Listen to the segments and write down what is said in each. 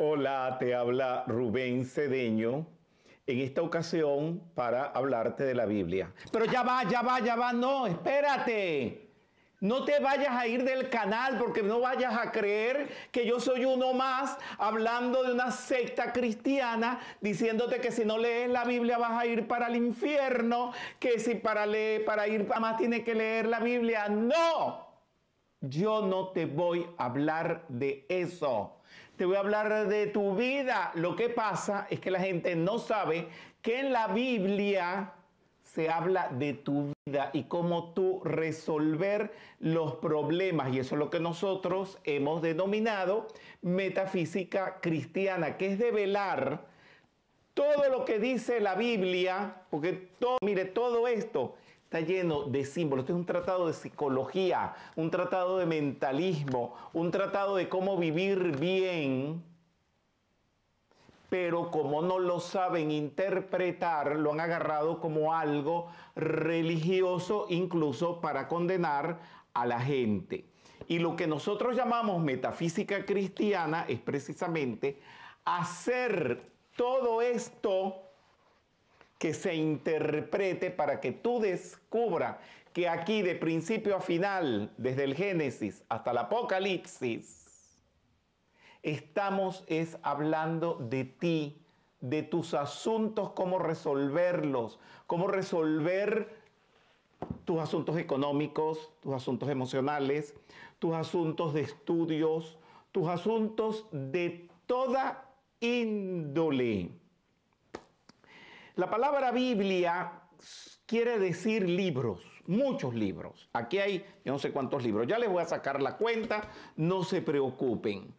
Hola, te habla Rubén Cedeño. En esta ocasión para hablarte de la Biblia. Pero ya va, ya va, ya va, no, espérate. No te vayas a ir del canal porque no vayas a creer que yo soy uno más hablando de una secta cristiana diciéndote que si no lees la Biblia vas a ir para el infierno, que si para leer, para ir para más tienes que leer la Biblia. No, yo no te voy a hablar de eso te voy a hablar de tu vida. Lo que pasa es que la gente no sabe que en la Biblia se habla de tu vida y cómo tú resolver los problemas. Y eso es lo que nosotros hemos denominado metafísica cristiana, que es develar todo lo que dice la Biblia, porque todo, mire, todo esto Está lleno de símbolos. Este es un tratado de psicología, un tratado de mentalismo, un tratado de cómo vivir bien. Pero como no lo saben interpretar, lo han agarrado como algo religioso, incluso para condenar a la gente. Y lo que nosotros llamamos metafísica cristiana es precisamente hacer todo esto que se interprete para que tú descubra que aquí de principio a final, desde el Génesis hasta el Apocalipsis, estamos es hablando de ti, de tus asuntos, cómo resolverlos, cómo resolver tus asuntos económicos, tus asuntos emocionales, tus asuntos de estudios, tus asuntos de toda índole. La palabra Biblia quiere decir libros, muchos libros. Aquí hay yo no sé cuántos libros. Ya les voy a sacar la cuenta, no se preocupen.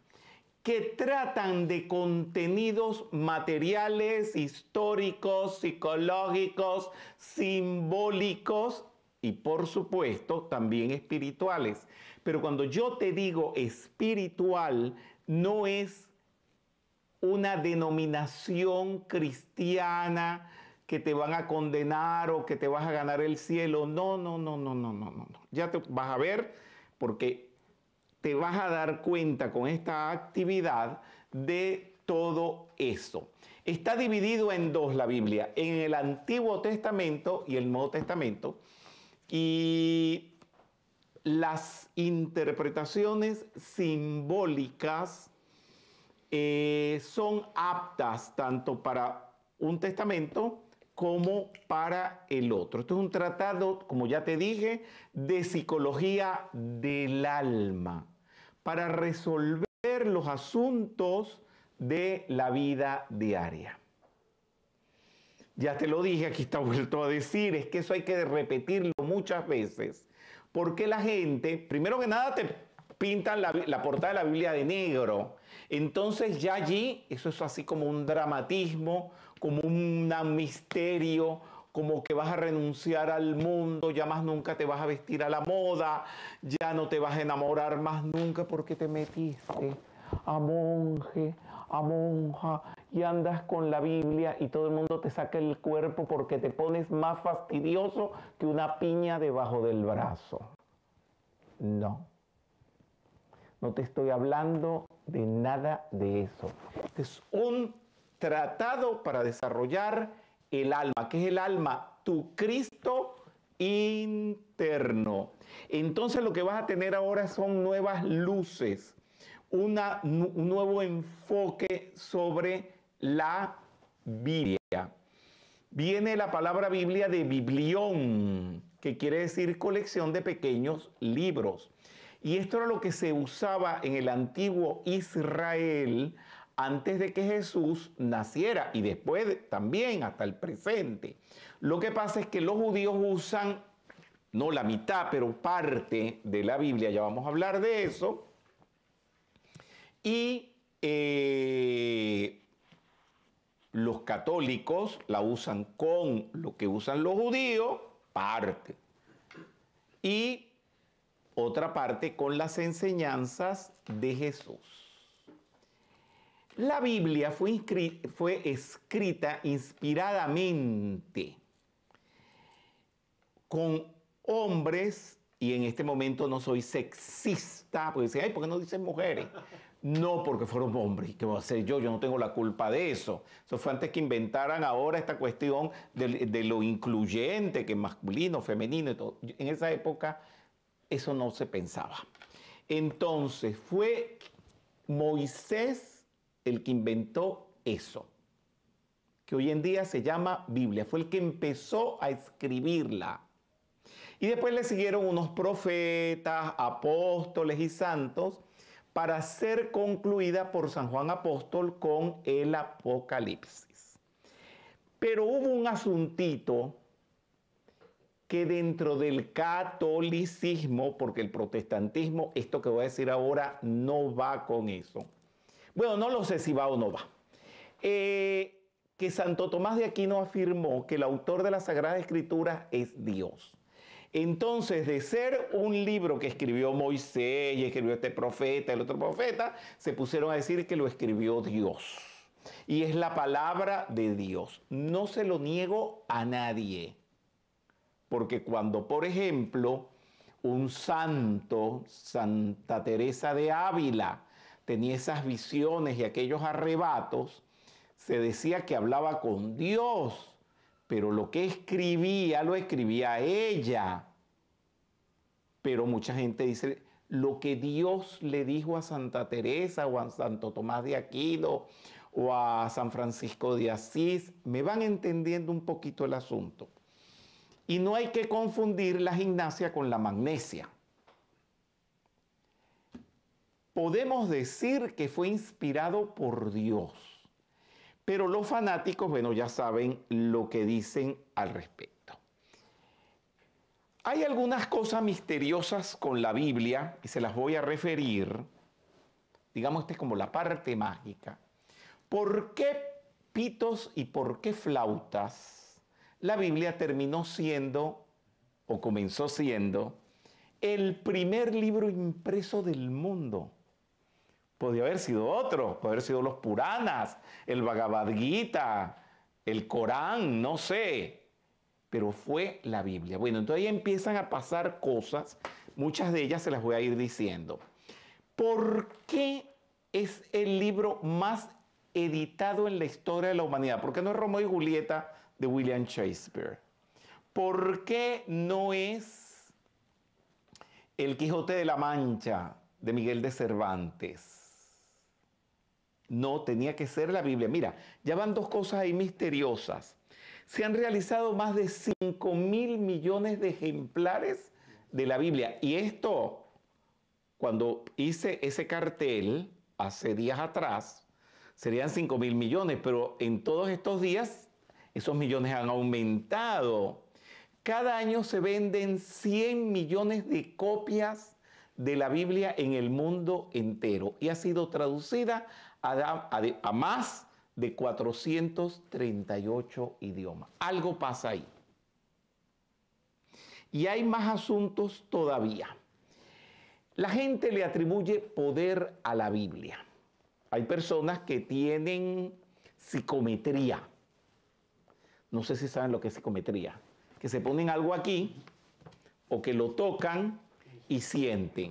Que tratan de contenidos materiales, históricos, psicológicos, simbólicos y por supuesto también espirituales. Pero cuando yo te digo espiritual, no es una denominación cristiana que te van a condenar o que te vas a ganar el cielo. No, no, no, no, no, no, no. Ya te vas a ver porque te vas a dar cuenta con esta actividad de todo eso. Está dividido en dos la Biblia, en el Antiguo Testamento y el Nuevo Testamento. Y las interpretaciones simbólicas eh, son aptas tanto para un testamento como para el otro. Esto es un tratado, como ya te dije, de psicología del alma, para resolver los asuntos de la vida diaria. Ya te lo dije, aquí está vuelto a decir, es que eso hay que repetirlo muchas veces, porque la gente, primero que nada, te pintan la, portada de la Biblia de negro. Entonces ya allí eso es así como un dramatismo, como un misterio, como que vas a renunciar al mundo, ya más nunca te vas a vestir a la moda, ya no te vas a enamorar más nunca porque te metiste a monje, a monja y andas con la Biblia y todo el mundo te saca el cuerpo porque te pones más fastidioso que una piña debajo del brazo. No. No te estoy hablando de nada de eso. es un tratado para desarrollar el alma. que es el alma? Tu Cristo interno. Entonces lo que vas a tener ahora son nuevas luces, un nuevo enfoque sobre la Biblia. Viene la palabra Biblia de biblión, que quiere decir colección de pequeños libros. Y esto era lo que se usaba en el antiguo Israel antes de que Jesús naciera y después también hasta el presente. Lo que pasa es que los judíos usan, no la mitad, pero parte de la Biblia, ya vamos a hablar de eso. Y eh, los católicos la usan con lo que usan los judíos, parte. Y otra parte con las enseñanzas de Jesús. La Biblia fue, fue, escrita inspiradamente con hombres, y en este momento no soy sexista, porque dicen, ay, ¿por qué no dicen mujeres? No, porque fueron hombres, ¿qué voy a hacer yo? Yo no tengo la culpa de eso. Eso fue antes que inventaran ahora esta cuestión de, lo incluyente, que es masculino, femenino En esa época eso no se pensaba. Entonces fue Moisés el que inventó eso, que hoy en día se llama Biblia. Fue el que empezó a escribirla. Y después le siguieron unos profetas, apóstoles y santos para ser concluida por San Juan Apóstol con el Apocalipsis. Pero hubo un asuntito que dentro del catolicismo, porque el protestantismo, esto que voy a decir ahora, no va con eso. Bueno, no lo sé si va o no va. Eh, que Santo Tomás de Aquino afirmó que el autor de la Sagrada Escritura es Dios. Entonces, de ser un libro que escribió Moisés y escribió este profeta, el otro profeta, se pusieron a decir que lo escribió Dios. Y es la palabra de Dios. No se lo niego a nadie porque cuando, por ejemplo, un santo, Santa Teresa de Ávila, tenía esas visiones y aquellos arrebatos, se decía que hablaba con Dios, pero lo que escribía lo escribía ella. Pero mucha gente dice, lo que Dios le dijo a Santa Teresa o a Santo Tomás de Aquino o a San Francisco de Asís, me van entendiendo un poquito el asunto. Y no hay que confundir la gimnasia con la magnesia. Podemos decir que fue inspirado por Dios, pero los fanáticos, bueno, ya saben lo que dicen al respecto. Hay algunas cosas misteriosas con la Biblia y se las voy a referir. Digamos, esta es como la parte mágica. ¿Por qué pitos y por qué flautas? la Biblia terminó siendo, o comenzó siendo, el primer libro impreso del mundo. Podía haber sido otro, podría haber sido los Puranas, el Bhagavad Gita, el Corán, no sé. Pero fue la Biblia. Bueno, entonces ahí empiezan a pasar cosas, muchas de ellas se las voy a ir diciendo. ¿Por qué es el libro más editado en la historia de la humanidad? ¿Por qué no es Romeo y Julieta de William Shakespeare. ¿Por qué no es El Quijote de la Mancha de Miguel de Cervantes? No, tenía que ser la Biblia. Mira, ya van dos cosas ahí misteriosas. Se han realizado más de 5 mil millones de ejemplares de la Biblia. Y esto, cuando hice ese cartel hace días atrás, serían 5 mil millones, pero en todos estos días esos millones han aumentado. Cada año se venden 100 millones de copias de la Biblia en el mundo entero y ha sido traducida a, a, más de 438 idiomas. Algo pasa ahí. Y hay más asuntos todavía. La gente le atribuye poder a la Biblia. Hay personas que tienen psicometría no sé si saben lo que es psicometría, que se ponen algo aquí o que lo tocan y sienten.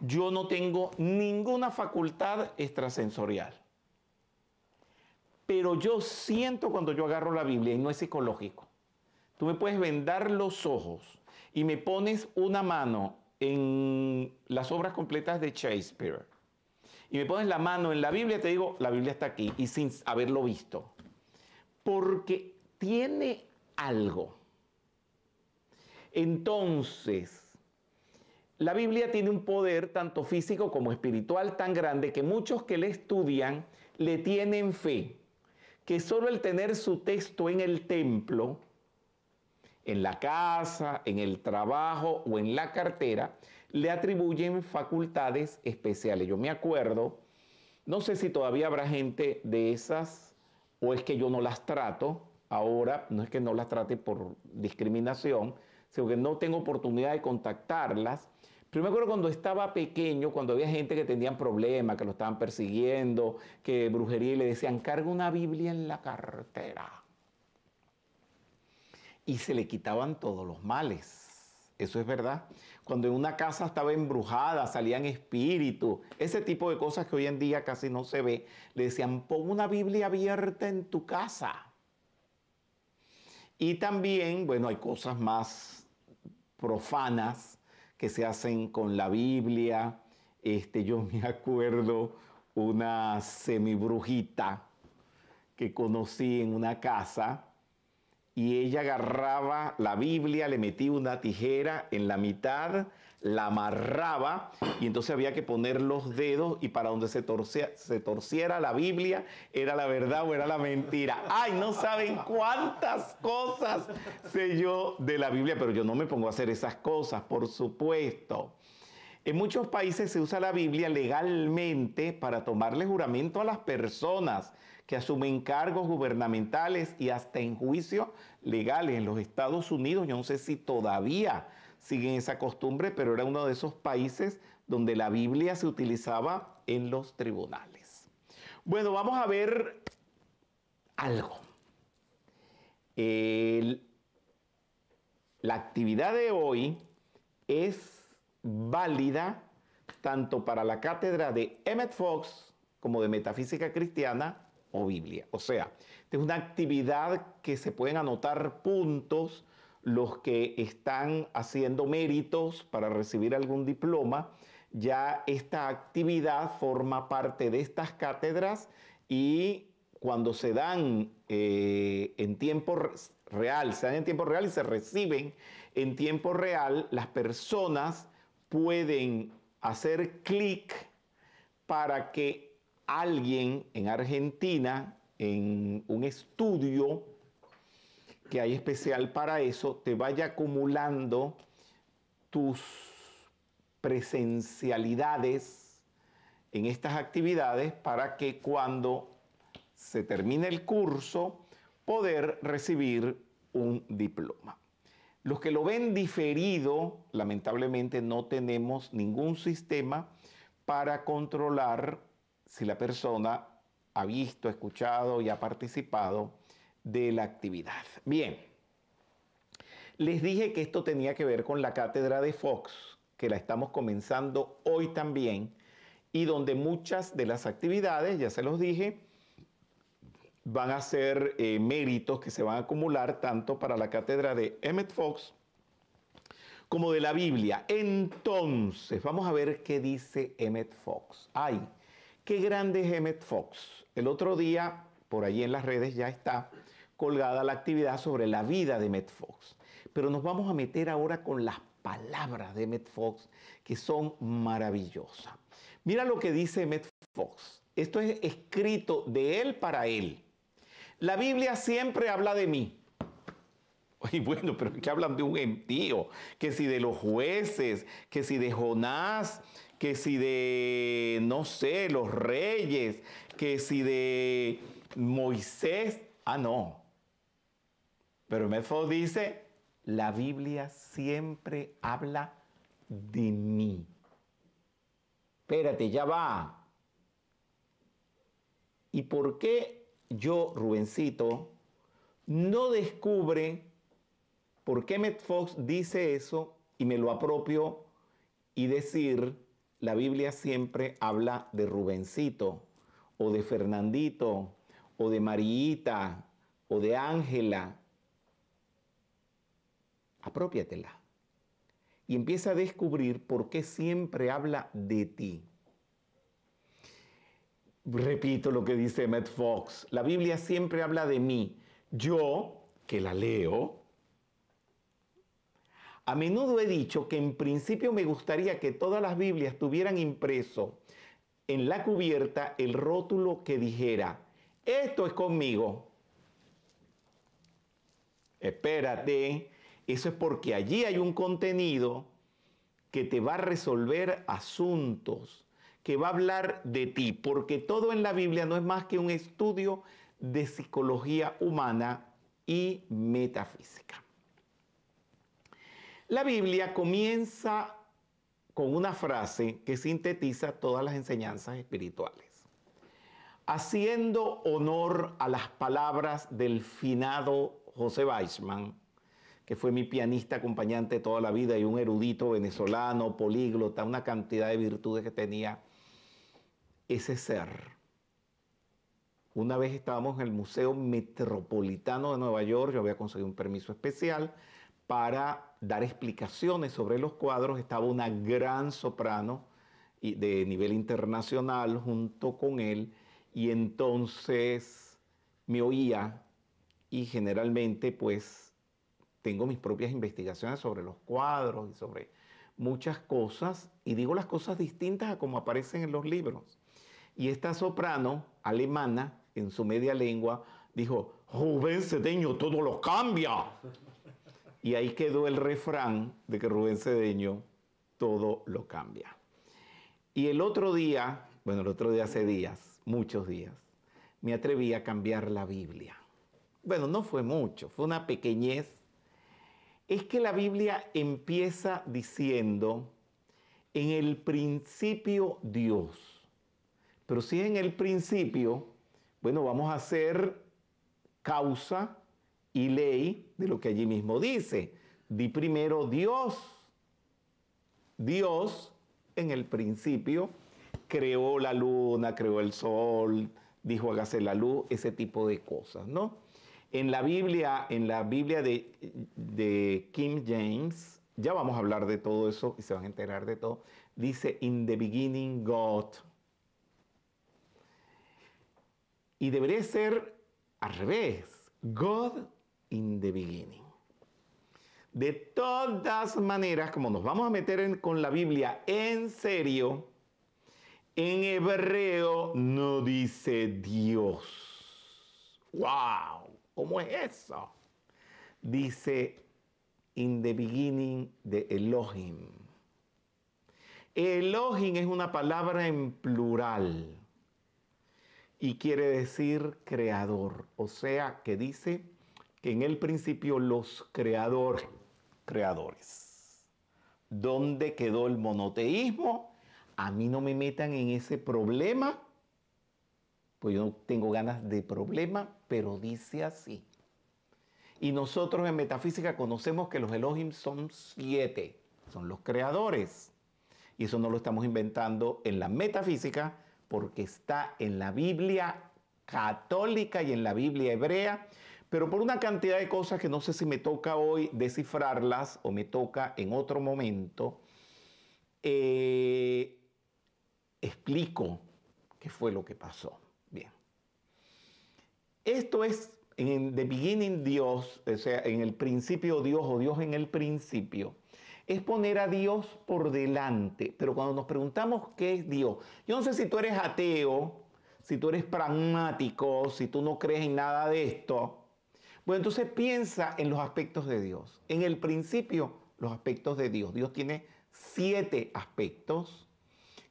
Yo no tengo ninguna facultad extrasensorial, pero yo siento cuando yo agarro la Biblia y no es psicológico. Tú me puedes vendar los ojos y me pones una mano en las obras completas de Shakespeare y me pones la mano en la Biblia, te digo, la Biblia está aquí y sin haberlo visto. Porque tiene algo. Entonces, la Biblia tiene un poder tanto físico como espiritual tan grande que muchos que le estudian le tienen fe, que solo el tener su texto en el templo, en la casa, en el trabajo o en la cartera, le atribuyen facultades especiales. Yo me acuerdo, no sé si todavía habrá gente de esas o es que yo no las trato, ahora no es que no las trate por discriminación, sino que no tengo oportunidad de contactarlas. Pero me acuerdo cuando estaba pequeño, cuando había gente que tenía problemas, que lo estaban persiguiendo, que brujería y le decían, carga una Biblia en la cartera. Y se le quitaban todos los males. Eso es verdad. Cuando en una casa estaba embrujada, salían espíritus, ese tipo de cosas que hoy en día casi no se ve, le decían, pon una Biblia abierta en tu casa y también, bueno, hay cosas más profanas que se hacen con la Biblia. Este, yo me acuerdo una semibrujita que conocí en una casa y ella agarraba la Biblia, le metía una tijera en la mitad, la amarraba y entonces había que poner los dedos y para donde se, se torciera la Biblia era la verdad o era la mentira. Ay, no saben cuántas cosas sé yo de la Biblia, pero yo no me pongo a hacer esas cosas, por supuesto. En muchos países se usa la Biblia legalmente para tomarle juramento a las personas que asumen cargos gubernamentales y hasta en juicios legales en los Estados Unidos. Yo no sé si todavía siguen esa costumbre, pero era uno de esos países donde la Biblia se utilizaba en los tribunales. Bueno, vamos a ver algo. la actividad de hoy es válida tanto para la cátedra de Emmett Fox como de Metafísica Cristiana o Biblia. O sea, es una actividad que se pueden anotar puntos los que están haciendo méritos para recibir algún diploma, ya esta actividad forma parte de estas cátedras y cuando se dan eh, en tiempo real, se dan en tiempo real y se reciben en tiempo real, las personas pueden hacer clic para que alguien en Argentina, en un estudio, que hay especial para eso, te vaya acumulando tus presencialidades en estas actividades para que cuando se termine el curso poder recibir un diploma. Los que lo ven diferido, lamentablemente no tenemos ningún sistema para controlar si la persona ha visto, escuchado y ha participado de la actividad. Bien, les dije que esto tenía que ver con la cátedra de Fox, que la estamos comenzando hoy también, y donde muchas de las actividades, ya se los dije, van a ser eh, méritos que se van a acumular tanto para la cátedra de Emmett Fox como de la Biblia. Entonces, vamos a ver qué dice Emmett Fox. ¡Ay! ¡Qué grande es Emmett Fox! El otro día, por ahí en las redes ya está, colgada la actividad sobre la vida de Met Fox. Pero nos vamos a meter ahora con las palabras de Met Fox, que son maravillosas. Mira lo que dice Met Fox. Esto es escrito de él para él. La Biblia siempre habla de mí. Y bueno, pero que hablan de un tío que si de los jueces, que si de Jonás, que si de, no sé, los reyes, que si de Moisés. Ah, no. Pero Fox dice, la Biblia siempre habla de mí. Espérate, ya va. ¿Y por qué yo, Rubencito, no descubre por qué Met Fox dice eso y me lo apropio y decir, la Biblia siempre habla de Rubencito, o de Fernandito, o de Mariita, o de Ángela, apropiatela. Y empieza a descubrir por qué siempre habla de ti. Repito lo que dice Matt Fox, la Biblia siempre habla de mí. Yo, que la leo, a menudo he dicho que en principio me gustaría que todas las Biblias tuvieran impreso en la cubierta el rótulo que dijera, esto es conmigo. Espérate, eso es porque allí hay un contenido que te va a resolver asuntos, que va a hablar de ti, porque todo en la Biblia no es más que un estudio de psicología humana y metafísica. La Biblia comienza con una frase que sintetiza todas las enseñanzas espirituales, haciendo honor a las palabras del finado José Weissman que fue mi pianista acompañante toda la vida y un erudito venezolano, políglota, una cantidad de virtudes que tenía ese ser. Una vez estábamos en el Museo Metropolitano de Nueva York, yo había conseguido un permiso especial para dar explicaciones sobre los cuadros. Estaba una gran soprano de nivel internacional junto con él y entonces me oía y generalmente pues tengo mis propias investigaciones sobre los cuadros y sobre muchas cosas, y digo las cosas distintas a como aparecen en los libros. Y esta soprano alemana, en su media lengua, dijo, Rubén Cedeño todo lo cambia. Y ahí quedó el refrán de que Rubén Cedeño todo lo cambia. Y el otro día, bueno, el otro día hace días, muchos días, me atreví a cambiar la Biblia. Bueno, no fue mucho, fue una pequeñez es que la Biblia empieza diciendo, en el principio Dios. Pero si es en el principio, bueno, vamos a hacer causa y ley de lo que allí mismo dice. Di primero Dios. Dios en el principio creó la luna, creó el sol, dijo hágase la luz, ese tipo de cosas, ¿no? En la Biblia, en la Biblia de, Kim James, ya vamos a hablar de todo eso y se van a enterar de todo, dice, in the beginning God. Y debería ser al revés, God in the beginning. De todas maneras, como nos vamos a meter con la Biblia en serio, en hebreo no dice Dios. ¡Wow! ¿Cómo es eso? Dice, in the beginning de Elohim. Elohim es una palabra en plural y quiere decir creador. O sea que dice que en el principio los creadores, creadores. ¿Dónde quedó el monoteísmo? A mí no me metan en ese problema pues yo no tengo ganas de problema, pero dice así. Y nosotros en metafísica conocemos que los Elohim son siete, son los creadores. Y eso no lo estamos inventando en la metafísica porque está en la Biblia católica y en la Biblia hebrea, pero por una cantidad de cosas que no sé si me toca hoy descifrarlas o me toca en otro momento, eh, explico qué fue lo que pasó. Esto es en Beginning Dios, o sea, en el principio Dios o Dios en el principio. Es poner a Dios por delante. Pero cuando nos preguntamos qué es Dios, yo no sé si tú eres ateo, si tú eres pragmático, si tú no crees en nada de esto. Bueno, entonces piensa en los aspectos de Dios. En el principio, los aspectos de Dios. Dios tiene siete aspectos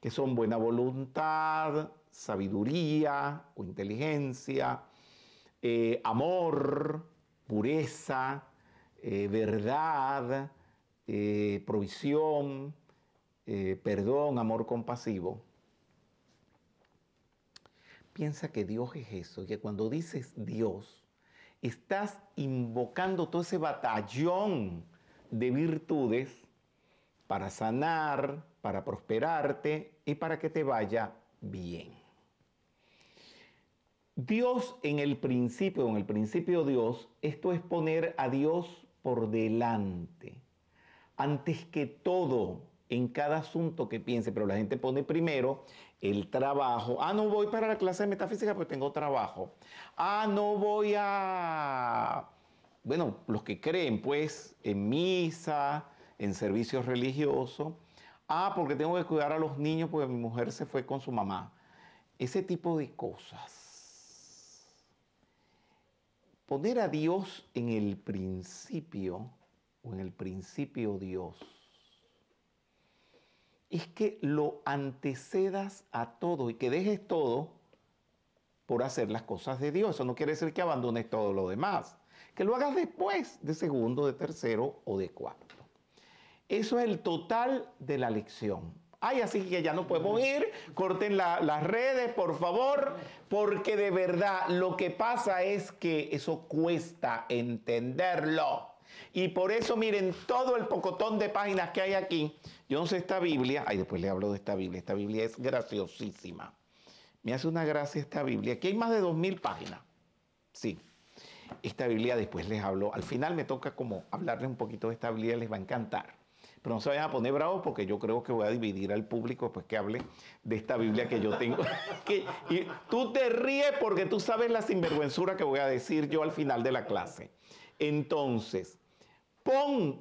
que son buena voluntad, sabiduría o inteligencia, eh, amor, pureza, eh, verdad, eh, provisión, perdón, amor compasivo. Piensa que Dios es eso, que cuando dices Dios, estás invocando todo ese batallón de virtudes para sanar, para prosperarte y para que te vaya bien. Dios en el principio, en el principio Dios, esto es poner a Dios por delante. Antes que todo, en cada asunto que piense, pero la gente pone primero el trabajo. Ah, no voy para la clase de metafísica porque tengo trabajo. Ah, no voy a... Bueno, los que creen, pues, en misa, en servicios religiosos. Ah, porque tengo que cuidar a los niños porque mi mujer se fue con su mamá. Ese tipo de cosas. Poner a Dios en el principio o en el principio Dios es que lo antecedas a todo y que dejes todo por hacer las cosas de Dios. Eso no quiere decir que abandones todo lo demás, que lo hagas después de segundo, de tercero o de cuarto. Eso es el total de la lección. Ay, así que ya no podemos ir, corten las redes, por favor, porque de verdad lo que pasa es que eso cuesta entenderlo. Y por eso miren todo el pocotón de páginas que hay aquí. Yo no sé esta Biblia, ay, después le hablo de esta Biblia, esta Biblia es graciosísima. Me hace una gracia esta Biblia. Aquí hay más de 2.000 páginas. Sí. Esta Biblia después les hablo. Al final me toca como hablarles un poquito de esta Biblia, les va a encantar. Pero no se vayan a poner bravos porque yo creo que voy a dividir al público pues que hable de esta Biblia que yo tengo. y tú te ríes porque tú sabes la sinvergüenzura que voy a decir yo al final de la clase. Entonces, pon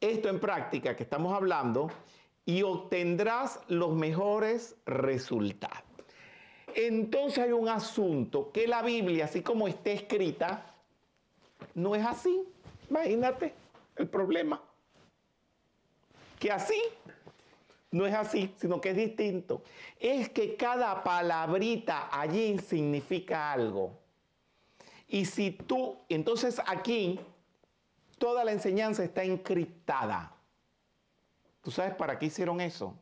esto en práctica que estamos hablando y obtendrás los mejores resultados. Entonces hay un asunto que la Biblia, así como está escrita, no es así. Imagínate el problema que así no es así, sino que es distinto. Es que cada palabrita allí significa algo. Y si tú, entonces aquí, toda la enseñanza está encriptada. ¿Tú sabes para qué hicieron eso?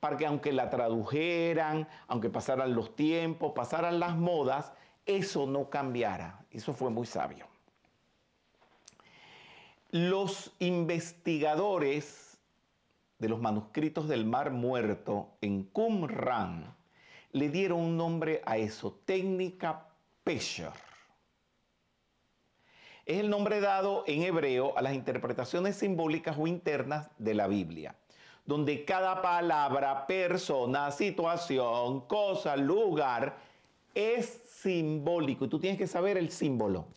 Para que aunque la tradujeran, aunque pasaran los tiempos, pasaran las modas, eso no cambiara. Eso fue muy sabio. Los investigadores de los manuscritos del Mar Muerto en Qumran le dieron un nombre a eso, técnica Pesher. Es el nombre dado en hebreo a las interpretaciones simbólicas o internas de la Biblia, donde cada palabra, persona, situación, cosa, lugar es simbólico y tú tienes que saber el símbolo.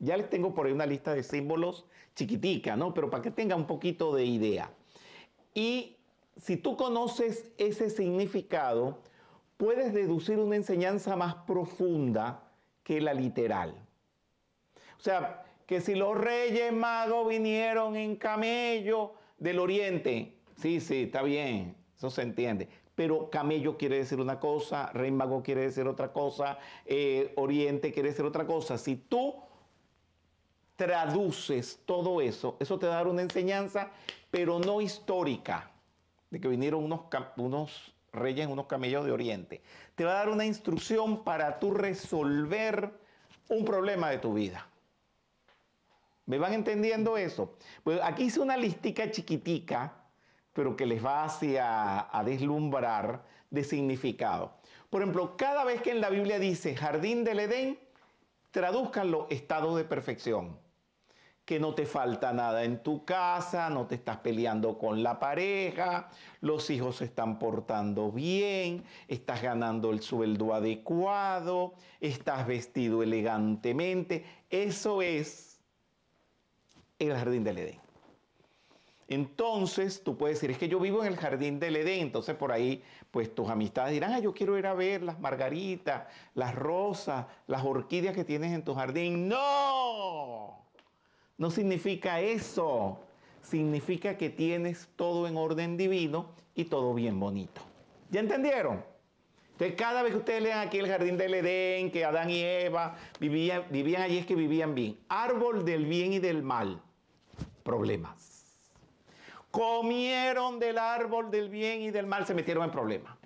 Ya les tengo por ahí una lista de símbolos chiquitica, ¿no? Pero para que tengan un poquito de idea. Y si tú conoces ese significado, puedes deducir una enseñanza más profunda que la literal. O sea, que si los reyes magos vinieron en camello del oriente, sí, sí, está bien, eso se entiende. Pero camello quiere decir una cosa, rey mago quiere decir otra cosa, eh, oriente quiere decir otra cosa. Si tú traduces todo eso, eso te va a dar una enseñanza, pero no histórica, de que vinieron unos, unos reyes, unos camellos de Oriente. Te va a dar una instrucción para tú resolver un problema de tu vida. ¿Me van entendiendo eso? Pues aquí hice una listica chiquitica, pero que les va hacia a deslumbrar de significado. Por ejemplo, cada vez que en la Biblia dice jardín del Edén, tradúzcanlo estado de perfección que no te falta nada en tu casa, no te estás peleando con la pareja, los hijos se están portando bien, estás ganando el sueldo adecuado, estás vestido elegantemente. Eso es el jardín del Edén. Entonces tú puedes decir, es que yo vivo en el jardín del Edén, entonces por ahí pues tus amistades dirán, ah, yo quiero ir a ver las margaritas, las rosas, las orquídeas que tienes en tu jardín. No, no significa eso. Significa que tienes todo en orden divino y todo bien bonito. ¿Ya entendieron? Entonces, cada vez que ustedes lean aquí el jardín del Edén, que Adán y Eva vivían, vivían allí, es que vivían bien. Árbol del bien y del mal. Problemas. Comieron del árbol del bien y del mal, se metieron en problemas.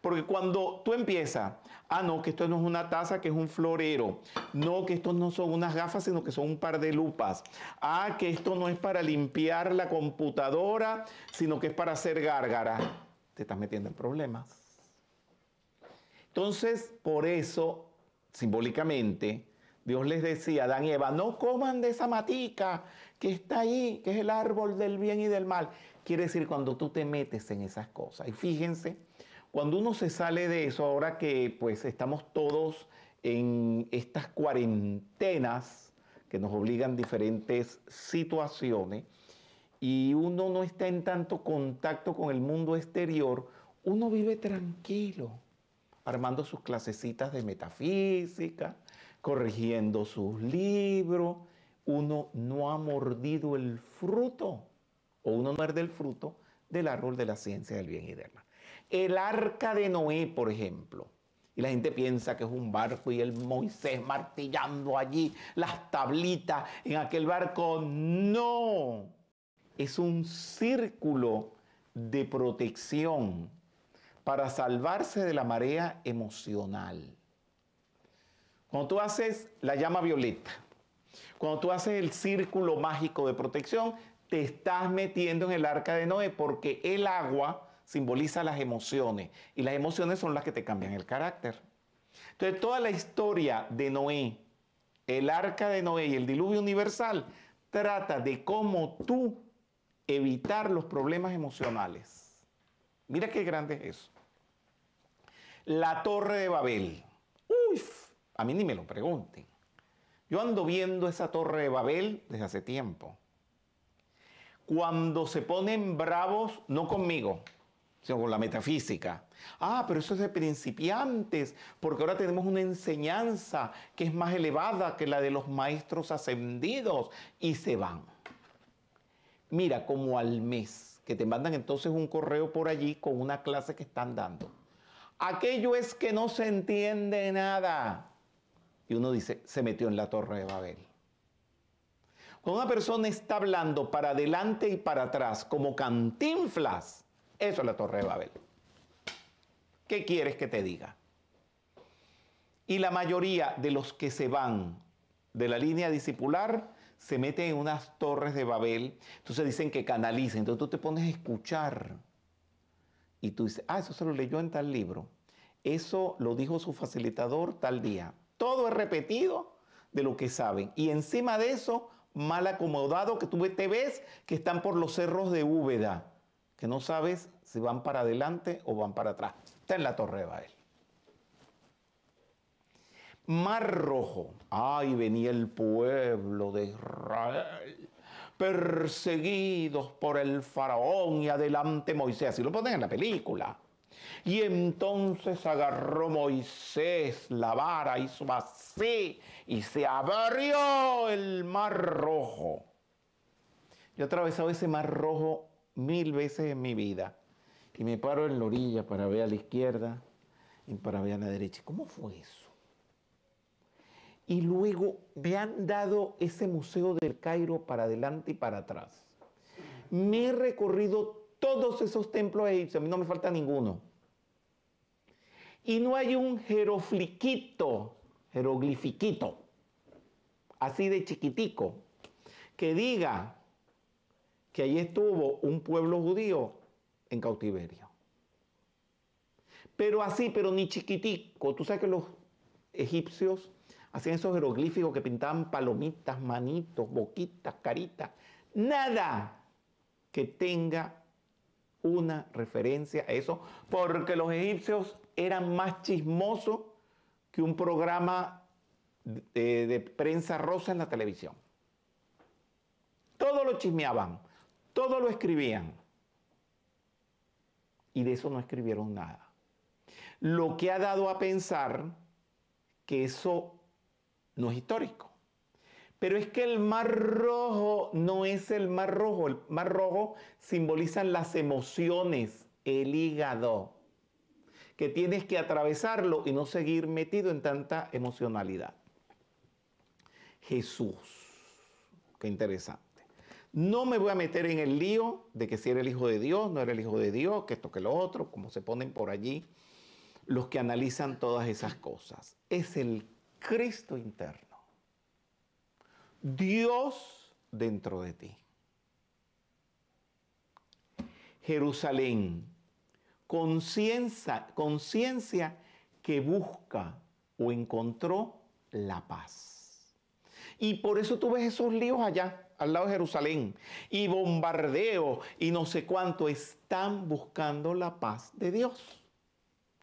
Porque cuando tú empiezas Ah, no, que esto no es una taza, que es un florero. No, que esto no son unas gafas, sino que son un par de lupas. Ah, que esto no es para limpiar la computadora, sino que es para hacer gárgara. Te estás metiendo en problemas. Entonces, por eso, simbólicamente, Dios les decía a Adán y Eva, no coman de esa matica que está ahí, que es el árbol del bien y del mal. Quiere decir cuando tú te metes en esas cosas. Y fíjense cuando uno se sale de eso, ahora que pues estamos todos en estas cuarentenas que nos obligan diferentes situaciones y uno no está en tanto contacto con el mundo exterior, uno vive tranquilo, armando sus clasecitas de metafísica, corrigiendo sus libros, uno no ha mordido el fruto o uno no muerde el fruto del árbol de la ciencia del bien y del mal. El arca de Noé, por ejemplo. Y la gente piensa que es un barco y el Moisés martillando allí las tablitas en aquel barco. No, es un círculo de protección para salvarse de la marea emocional. Cuando tú haces la llama violeta, cuando tú haces el círculo mágico de protección, te estás metiendo en el arca de Noé porque el agua simboliza las emociones y las emociones son las que te cambian el carácter. Entonces, toda la historia de Noé, el arca de Noé y el diluvio universal trata de cómo tú evitar los problemas emocionales. Mira qué grande es eso. La Torre de Babel. Uy, a mí ni me lo pregunten. Yo ando viendo esa Torre de Babel desde hace tiempo. Cuando se ponen bravos, no conmigo, con la metafísica. Ah, pero eso es de principiantes, porque ahora tenemos una enseñanza que es más elevada que la de los maestros ascendidos y se van. Mira, como al mes, que te mandan entonces un correo por allí con una clase que están dando. Aquello es que no se entiende nada. Y uno dice, se metió en la torre de Babel. Cuando una persona está hablando para adelante y para atrás, como cantinflas, eso es la Torre de Babel. ¿Qué quieres que te diga? Y la mayoría de los que se van de la línea discipular se meten en unas torres de Babel. Entonces dicen que canalicen. Entonces tú te pones a escuchar. Y tú dices, ah, eso se lo leyó en tal libro. Eso lo dijo su facilitador tal día. Todo es repetido de lo que saben. Y encima de eso, mal acomodado que tú te ves que están por los cerros de Úbeda que no sabes si van para adelante o van para atrás. Está en la Torre de Babel. Mar Rojo. Ahí venía el pueblo de Israel, perseguidos por el faraón y adelante Moisés. Así lo ponen en la película. Y entonces agarró Moisés la vara, hizo así y se abrió el mar rojo. Yo he ese mar rojo mil veces en mi vida. Y me paro en la orilla para ver a la izquierda y para ver a la derecha. ¿Cómo fue eso? Y luego me han dado ese museo del Cairo para adelante y para atrás. Me he recorrido todos esos templos egipcios, a mí no me falta ninguno. Y no hay un jerofliquito, jeroglifiquito, así de chiquitico, que diga, que allí estuvo un pueblo judío en cautiverio. Pero así, pero ni chiquitico. Tú sabes que los egipcios hacían esos jeroglíficos que pintaban palomitas, manitos, boquitas, caritas. Nada que tenga una referencia a eso, porque los egipcios eran más chismosos que un programa de, de prensa rosa en la televisión. Todo lo chismeaban. Todo lo escribían. Y de eso no escribieron nada. Lo que ha dado a pensar que eso no es histórico. Pero es que el mar rojo no es el mar rojo. El mar rojo simboliza las emociones, el hígado, que tienes que atravesarlo y no seguir metido en tanta emocionalidad. Jesús. Qué interesante. No me voy a meter en el lío de que si era el hijo de Dios, no era el hijo de Dios, que esto, que lo otro, como se ponen por allí los que analizan todas esas cosas. Es el Cristo interno. Dios dentro de ti. Jerusalén, conciencia que busca o encontró la paz. Y por eso tú ves esos líos allá al lado de Jerusalén, y bombardeo y no sé cuánto, están buscando la paz de Dios.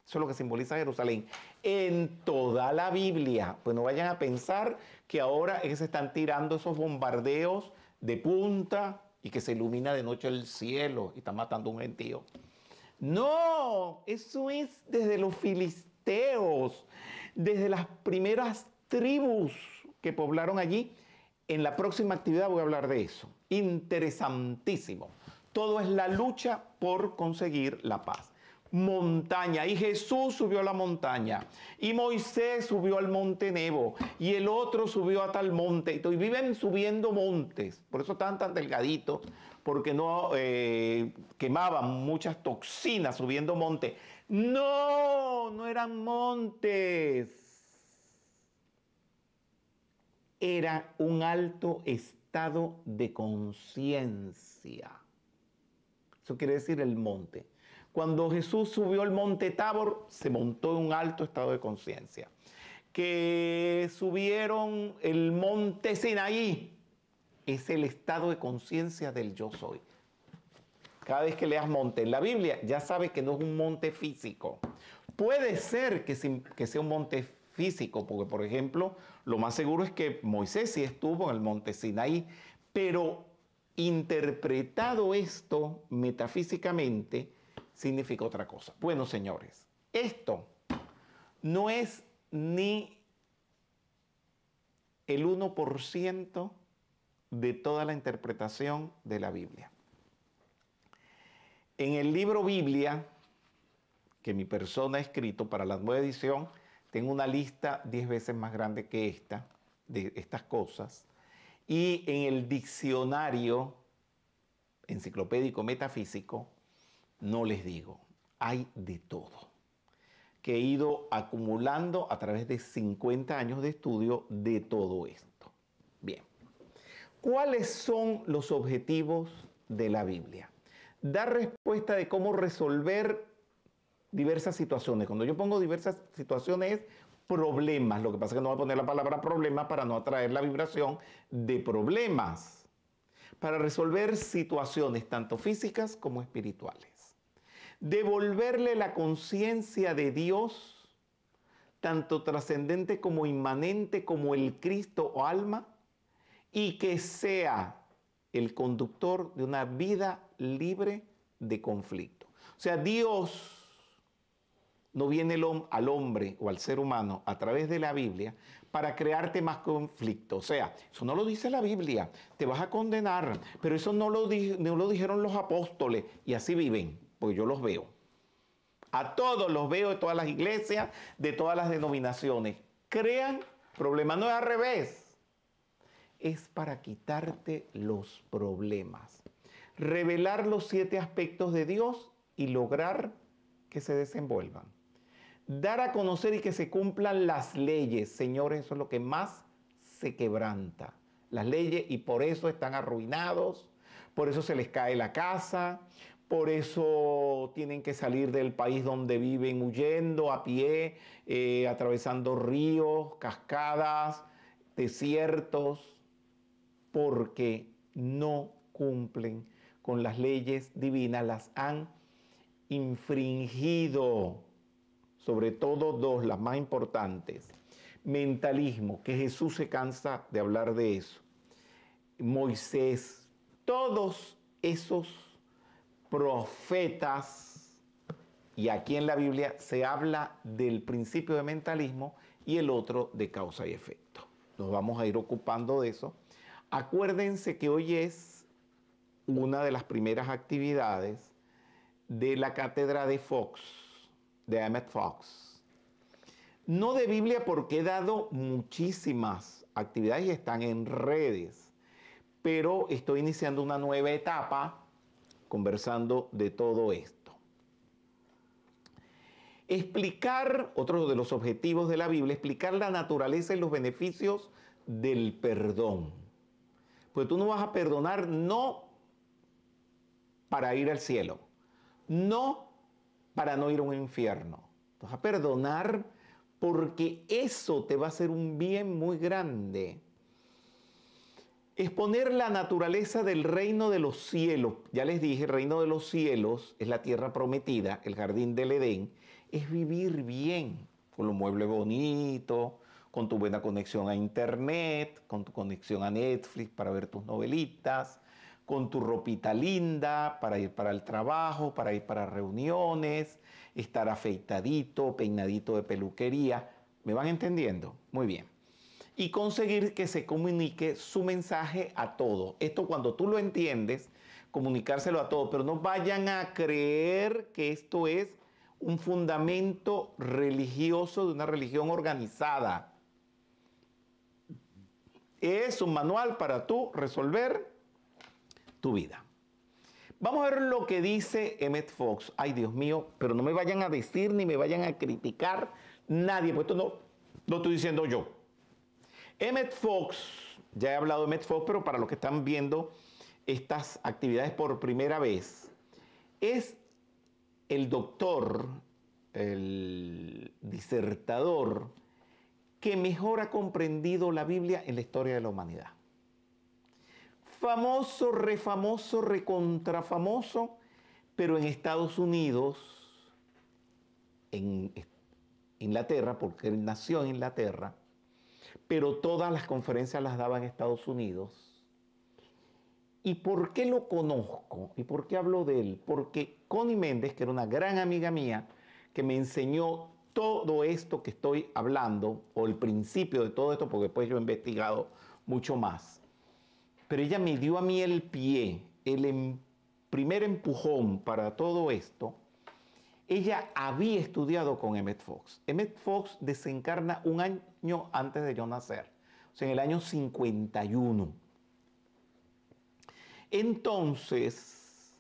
Eso es lo que simboliza Jerusalén. En toda la Biblia, pues no vayan a pensar que ahora es se están tirando esos bombardeos de punta y que se ilumina de noche el cielo y están matando un gentío. No, eso es desde los filisteos, desde las primeras tribus que poblaron allí en la próxima actividad voy a hablar de eso. Interesantísimo. Todo es la lucha por conseguir la paz. Montaña. Y Jesús subió a la montaña. Y Moisés subió al monte Nebo. Y el otro subió a tal monte. Y viven subiendo montes. Por eso están tan delgaditos. Porque no eh, quemaban muchas toxinas subiendo montes. No, no eran montes era un alto estado de conciencia. Eso quiere decir el monte. Cuando Jesús subió el monte Tabor, se montó en un alto estado de conciencia. Que subieron el monte Sinaí, es el estado de conciencia del yo soy. Cada vez que leas monte en la Biblia, ya sabes que no es un monte físico. Puede ser que, sea un monte físico, físico, porque por ejemplo, lo más seguro es que Moisés sí estuvo en el monte Sinaí, pero interpretado esto metafísicamente significa otra cosa. Bueno, señores, esto no es ni el 1% de toda la interpretación de la Biblia. En el libro Biblia, que mi persona ha escrito para la nueva edición, tengo una lista 10 veces más grande que esta, de estas cosas. Y en el diccionario enciclopédico metafísico, no les digo, hay de todo que he ido acumulando a través de 50 años de estudio de todo esto. Bien, ¿cuáles son los objetivos de la Biblia? Dar respuesta de cómo resolver diversas situaciones. Cuando yo pongo diversas situaciones, problemas. Lo que pasa es que no voy a poner la palabra problema para no atraer la vibración de problemas. Para resolver situaciones tanto físicas como espirituales. Devolverle la conciencia de Dios, tanto trascendente como inmanente, como el Cristo o alma, y que sea el conductor de una vida libre de conflicto. O sea, Dios no viene el, al hombre o al ser humano a través de la Biblia para crearte más conflicto. O sea, eso no lo dice la Biblia, te vas a condenar, pero eso no lo, no lo dijeron los apóstoles y así viven, porque yo los veo. A todos los veo de todas las iglesias, de todas las denominaciones. Crean, problema no es al revés. Es para quitarte los problemas. Revelar los siete aspectos de Dios y lograr que se desenvuelvan dar a conocer y que se cumplan las leyes. Señores, eso es lo que más se quebranta. Las leyes y por eso están arruinados, por eso se les cae la casa, por eso tienen que salir del país donde viven huyendo a pie, eh, atravesando ríos, cascadas, desiertos, porque no cumplen con las leyes divinas, las han infringido sobre todo dos, las más importantes. Mentalismo, que Jesús se cansa de hablar de eso. Moisés, todos esos profetas, y aquí en la Biblia se habla del principio de mentalismo y el otro de causa y efecto. Nos vamos a ir ocupando de eso. Acuérdense que hoy es una de las primeras actividades de la cátedra de Fox de Emmett Fox. No de Biblia porque he dado muchísimas actividades y están en redes, pero estoy iniciando una nueva etapa conversando de todo esto. Explicar, otro de los objetivos de la Biblia, explicar la naturaleza y los beneficios del perdón. Pues tú no vas a perdonar no para ir al cielo, no para no ir a un infierno. Vas a perdonar porque eso te va a hacer un bien muy grande. Exponer la naturaleza del reino de los cielos. Ya les dije, el reino de los cielos es la tierra prometida, el jardín del Edén. Es vivir bien, con los muebles bonitos, con tu buena conexión a internet, con tu conexión a Netflix para ver tus novelitas, con tu ropita linda para ir para el trabajo, para ir para reuniones, estar afeitadito, peinadito de peluquería. ¿Me van entendiendo? Muy bien. Y conseguir que se comunique su mensaje a todo. Esto cuando tú lo entiendes, comunicárselo a todo, pero no vayan a creer que esto es un fundamento religioso de una religión organizada. Es un manual para tú resolver vida. Vamos a ver lo que dice Emmet Fox. Ay, Dios mío, pero no me vayan a decir ni me vayan a criticar nadie, porque esto no lo estoy diciendo yo. Emmet Fox, ya he hablado de Emmet Fox, pero para los que están viendo estas actividades por primera vez, es el doctor, el disertador, que mejor ha comprendido la Biblia en la historia de la humanidad famoso, refamoso, recontrafamoso, pero en Estados Unidos, en Inglaterra, porque él nació en Inglaterra, pero todas las conferencias las daba en Estados Unidos. ¿Y por qué lo conozco? ¿Y por qué hablo de él? Porque Connie Méndez, que era una gran amiga mía, que me enseñó todo esto que estoy hablando, o el principio de todo esto, porque después yo he investigado mucho más. Pero ella me dio a mí el pie, el em, primer empujón para todo esto. Ella había estudiado con Emmett Fox. Emmett Fox desencarna un año antes de yo nacer, o sea, en el año 51. Entonces,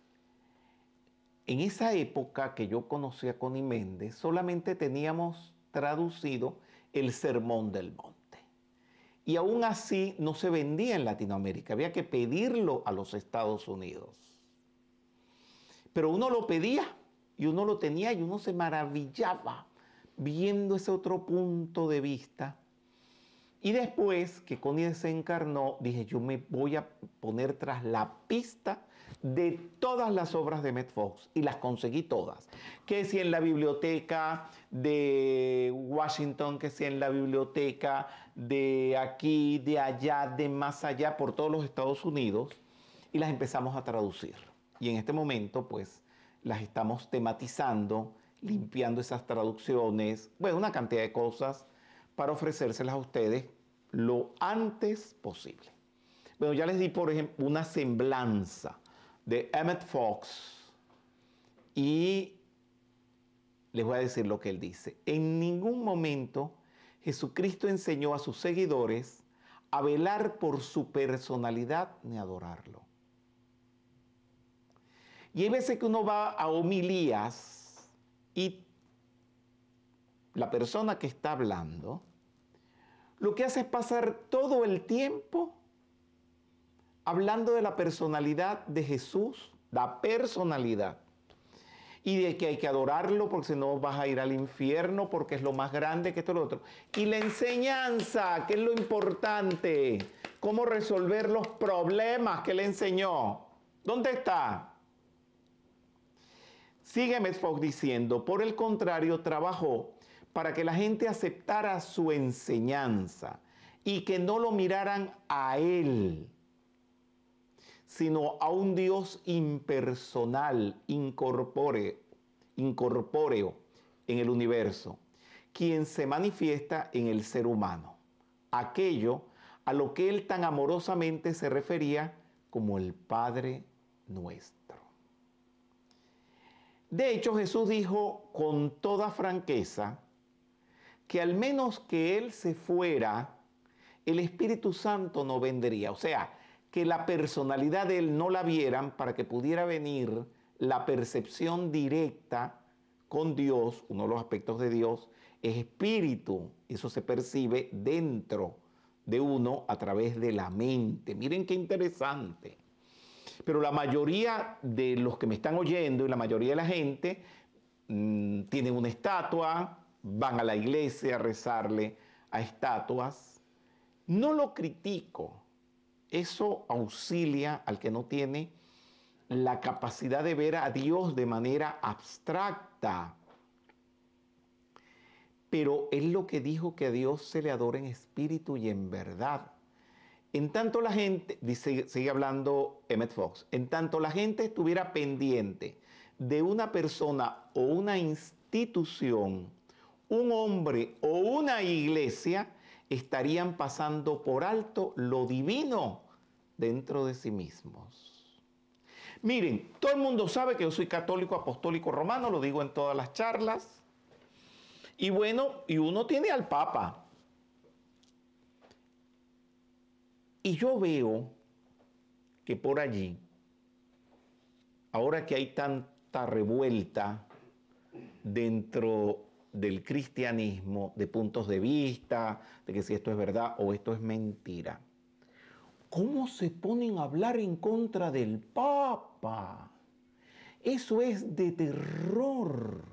en esa época que yo conocía a Connie Méndez, solamente teníamos traducido el Sermón del Monte y aún así no se vendía en Latinoamérica, había que pedirlo a los Estados Unidos. Pero uno lo pedía y uno lo tenía y uno se maravillaba viendo ese otro punto de vista. Y después que Connie se encarnó, dije, yo me voy a poner tras la pista de todas las obras de Met Fox y las conseguí todas. Que si en la biblioteca de Washington, que si en la biblioteca de aquí, de allá, de más allá, por todos los Estados Unidos, y las empezamos a traducir. Y en este momento, pues, las estamos tematizando, limpiando esas traducciones, bueno, una cantidad de cosas para ofrecérselas a ustedes lo antes posible. Bueno, ya les di, por ejemplo, una semblanza de Emmett Fox y les voy a decir lo que él dice. En ningún momento Jesucristo enseñó a sus seguidores a velar por su personalidad ni adorarlo. Y hay veces que uno va a homilías y la persona que está hablando lo que hace es pasar todo el tiempo hablando de la personalidad de Jesús, la personalidad y de que hay que adorarlo porque si no vas a ir al infierno porque es lo más grande que esto y lo otro. Y la enseñanza, que es lo importante, cómo resolver los problemas que le enseñó. ¿Dónde está? Sigue Fox diciendo, por el contrario, trabajó para que la gente aceptara su enseñanza y que no lo miraran a él sino a un Dios impersonal, incorpóreo, en el universo, quien se manifiesta en el ser humano, aquello a lo que él tan amorosamente se refería como el Padre nuestro. De hecho, Jesús dijo con toda franqueza que al menos que Él se fuera, el Espíritu Santo no vendría. O sea, que la personalidad de él no la vieran para que pudiera venir la percepción directa con Dios, uno de los aspectos de Dios, es espíritu. Eso se percibe dentro de uno a través de la mente. Miren qué interesante. Pero la mayoría de los que me están oyendo y la mayoría de la gente mm, tienen una estatua, van a la iglesia a rezarle a estatuas. No lo critico, eso auxilia al que no tiene la capacidad de ver a Dios de manera abstracta. Pero es lo que dijo que a Dios se le adora en espíritu y en verdad. En tanto la gente, sigue hablando Emmett Fox, en tanto la gente estuviera pendiente de una persona o una institución, un hombre o una iglesia, estarían pasando por alto lo divino dentro de sí mismos. Miren, todo el mundo sabe que yo soy católico apostólico romano, lo digo en todas las charlas. Y bueno, y uno tiene al Papa. Y yo veo que por allí, ahora que hay tanta revuelta dentro del cristianismo, de puntos de vista, de que si esto es verdad o esto es mentira, ¿Cómo se ponen a hablar en contra del Papa? Eso es de terror.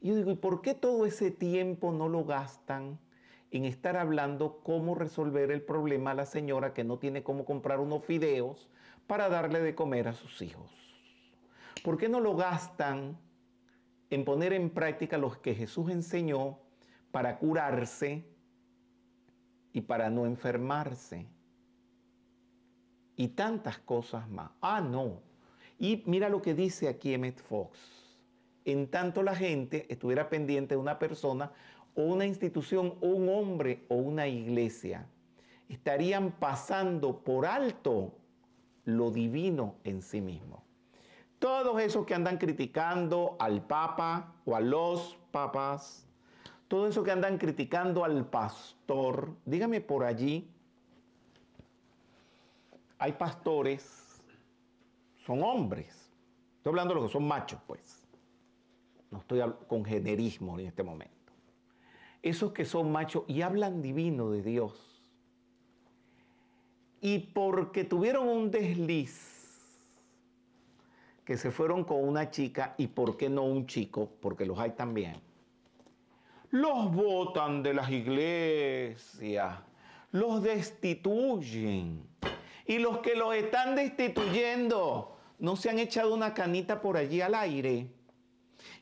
Y yo digo, ¿y por qué todo ese tiempo no lo gastan en estar hablando cómo resolver el problema a la señora que no tiene cómo comprar unos fideos para darle de comer a sus hijos? ¿Por qué no lo gastan en poner en práctica los que Jesús enseñó para curarse y para no enfermarse? y tantas cosas más. Ah, no. Y mira lo que dice aquí Emmet Fox. En tanto la gente estuviera pendiente de una persona o una institución o un hombre o una iglesia, estarían pasando por alto lo divino en sí mismo. Todos esos que andan criticando al Papa o a los papas, todos esos que andan criticando al pastor, dígame por allí, hay pastores, son hombres. Estoy hablando de los que son machos, pues. No estoy con generismo en este momento. Esos que son machos y hablan divino de Dios. Y porque tuvieron un desliz, que se fueron con una chica y por qué no un chico, porque los hay también. Los botan de las iglesias, los destituyen. Y los que los están destituyendo no se han echado una canita por allí al aire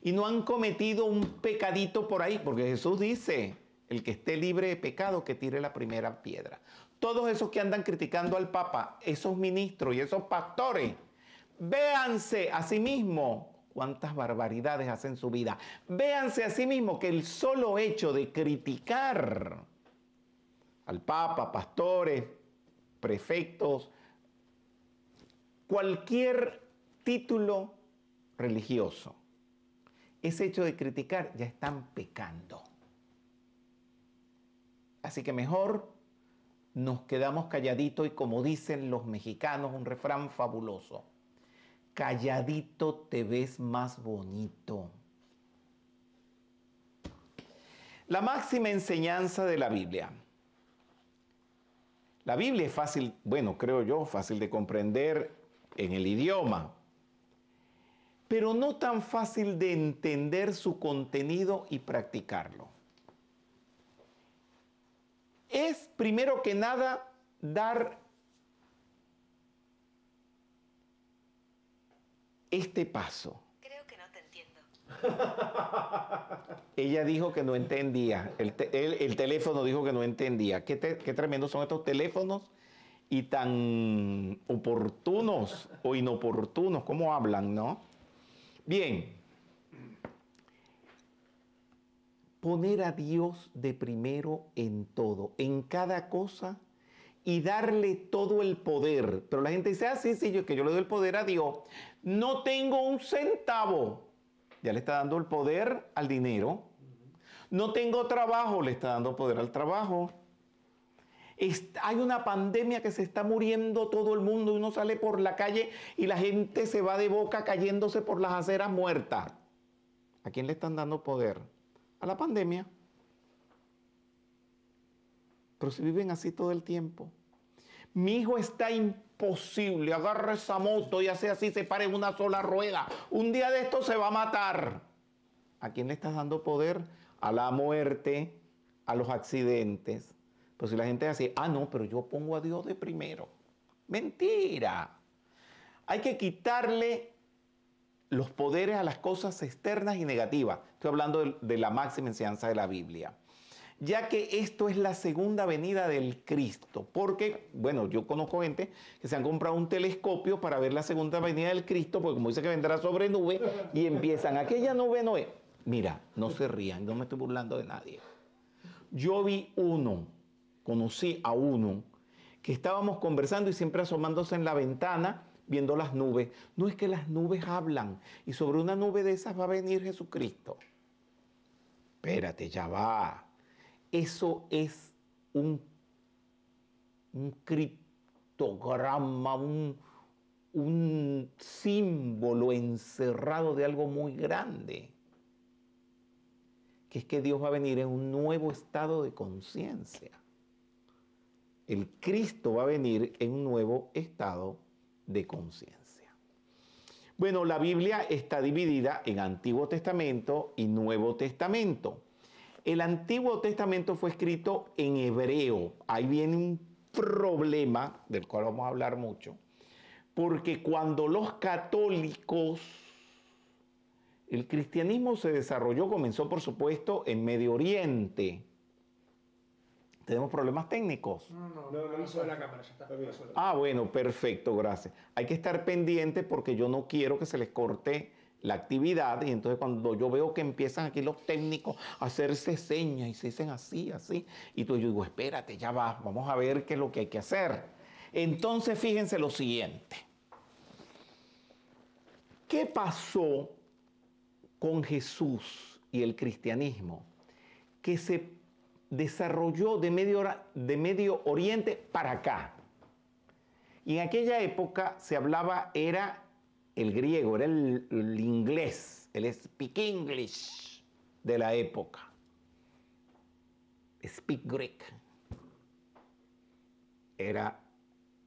y no han cometido un pecadito por ahí, porque Jesús dice, el que esté libre de pecado, que tire la primera piedra. Todos esos que andan criticando al Papa, esos ministros y esos pastores, véanse a sí mismos cuántas barbaridades hacen su vida. Véanse a sí mismos que el solo hecho de criticar al Papa, pastores, prefectos, cualquier título religioso. Ese hecho de criticar ya están pecando. Así que mejor nos quedamos calladitos y como dicen los mexicanos, un refrán fabuloso, calladito te ves más bonito. La máxima enseñanza de la Biblia. La Biblia es fácil, bueno, creo yo, fácil de comprender en el idioma, pero no tan fácil de entender su contenido y practicarlo. Es primero que nada dar este paso ella dijo que no entendía. El, teléfono dijo que no entendía. Qué, tremendo son estos teléfonos y tan oportunos o inoportunos, cómo hablan, ¿no? Bien, poner a Dios de primero en todo, en cada cosa y darle todo el poder. Pero la gente dice, ah, sí, sí, que yo le doy el poder a Dios. No tengo un centavo ya le está dando el poder al dinero. No tengo trabajo, le está dando poder al trabajo. hay una pandemia que se está muriendo todo el mundo. y Uno sale por la calle y la gente se va de boca cayéndose por las aceras muerta. ¿A quién le están dando poder? A la pandemia. Pero si viven así todo el tiempo. Mi hijo está imposible. Agarra esa moto y hace así, se pare en una sola rueda. Un día de esto se va a matar. ¿A quién le estás dando poder? A la muerte, a los accidentes. Pues si la gente hace, ah, no, pero yo pongo a Dios de primero. Mentira. Hay que quitarle los poderes a las cosas externas y negativas. Estoy hablando de la máxima enseñanza de la Biblia ya que esto es la segunda venida del Cristo. Porque, bueno, yo conozco gente que se han comprado un telescopio para ver la segunda venida del Cristo, porque como dice que vendrá sobre nube, y empiezan, aquella nube no es. Mira, no se rían, no me estoy burlando de nadie. Yo vi uno, conocí a uno, que estábamos conversando y siempre asomándose en la ventana viendo las nubes. No es que las nubes hablan y sobre una nube de esas va a venir Jesucristo. Espérate, ya va eso es un, criptograma, un símbolo encerrado de algo muy grande, que es que Dios va a venir en un nuevo estado de conciencia. El Cristo va a venir en un nuevo estado de conciencia. Bueno, la Biblia está dividida en Antiguo Testamento y Nuevo Testamento. El Antiguo Testamento fue escrito en hebreo. Ahí viene un problema del cual vamos a hablar mucho. Porque cuando los católicos, el cristianismo se desarrolló, comenzó por supuesto en Medio Oriente. Tenemos problemas técnicos. No, no, no, no, la cámara, ya está. Ah, bueno, perfecto, gracias. Hay que estar pendiente porque yo no quiero que se les corte la actividad y entonces cuando yo veo que empiezan aquí los técnicos a hacerse señas y se dicen así, así, y tú yo digo, espérate, ya va, vamos a ver qué es lo que hay que hacer. Entonces fíjense lo siguiente. ¿Qué pasó con Jesús y el cristianismo? Que se desarrolló de Medio, de medio Oriente para acá. Y en aquella época se hablaba, era el griego, era el, inglés, el speak English de la época. Speak Greek era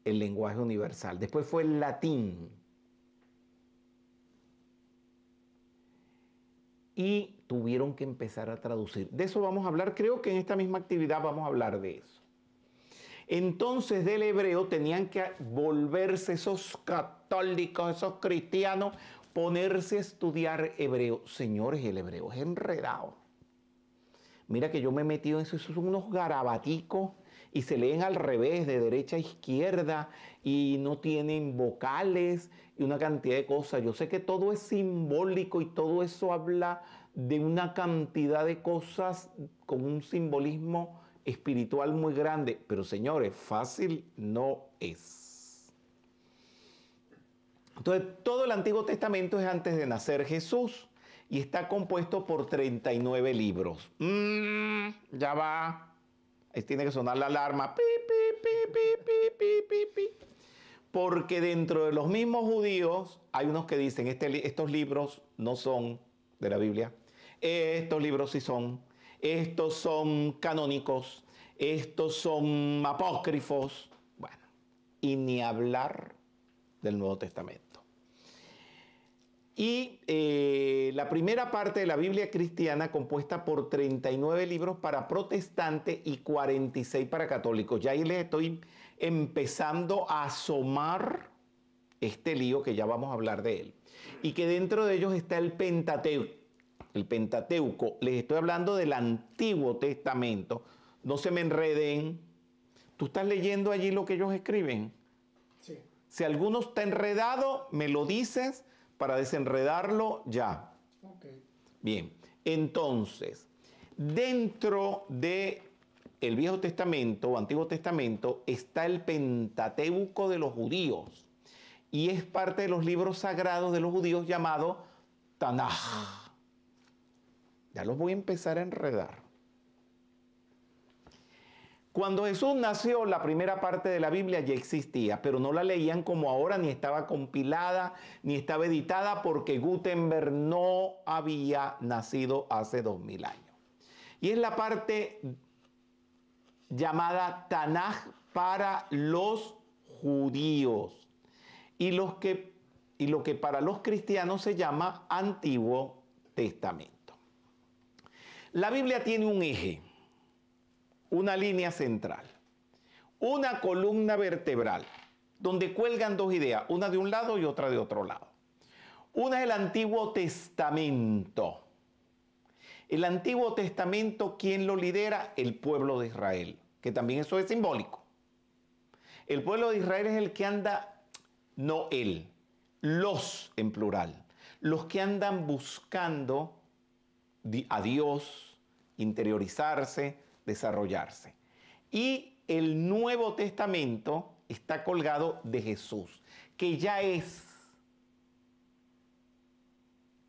el lenguaje universal. Después fue el latín. Y tuvieron que empezar a traducir. De eso vamos a hablar, creo que en esta misma actividad vamos a hablar de eso. Entonces del hebreo tenían que volverse esos católicos, esos cristianos, ponerse a estudiar hebreo. Señores, el hebreo es enredado. Mira que yo me he metido en eso, esos son unos garabaticos y se leen al revés, de derecha a izquierda, y no tienen vocales y una cantidad de cosas. Yo sé que todo es simbólico y todo eso habla de una cantidad de cosas con un simbolismo espiritual muy grande, pero señores, fácil no es. Entonces, todo el Antiguo Testamento es antes de nacer Jesús y está compuesto por 39 libros. Mm, ya va. Ahí tiene que sonar la alarma. Porque dentro de los mismos judíos hay unos que dicen, este estos libros no son de la Biblia, estos libros sí son, estos son canónicos, estos son apócrifos, bueno, y ni hablar del Nuevo Testamento. Y eh, la primera parte de la Biblia cristiana, compuesta por 39 libros para protestantes y 46 para católicos. Ya ahí les estoy empezando a asomar este lío que ya vamos a hablar de él. Y que dentro de ellos está el Pentateuco el Pentateuco, les estoy hablando del Antiguo Testamento, no se me enreden. Tú estás leyendo allí lo que ellos escriben. Sí. Si alguno está enredado, me lo dices para desenredarlo ya. Bien, entonces, dentro de el Viejo Testamento o Antiguo Testamento está el Pentateuco de los judíos y es parte de los libros sagrados de los judíos llamado Tanaj. Ya los voy a empezar a enredar. Cuando Jesús nació, la primera parte de la Biblia ya existía, pero no la leían como ahora, ni estaba compilada, ni estaba editada, porque Gutenberg no había nacido hace dos mil años. Y es la parte llamada Tanaj para los judíos y, y lo que para los cristianos se llama Antiguo Testamento. La Biblia tiene un eje, una línea central, una columna vertebral, donde cuelgan dos ideas, una de un lado y otra de otro lado. Una es el Antiguo Testamento. El Antiguo Testamento, ¿quién lo lidera? El pueblo de Israel, que también eso es simbólico. El pueblo de Israel es el que anda, no él, los en plural, los que andan buscando a Dios, interiorizarse, desarrollarse. Y el Nuevo Testamento está colgado de Jesús, que ya es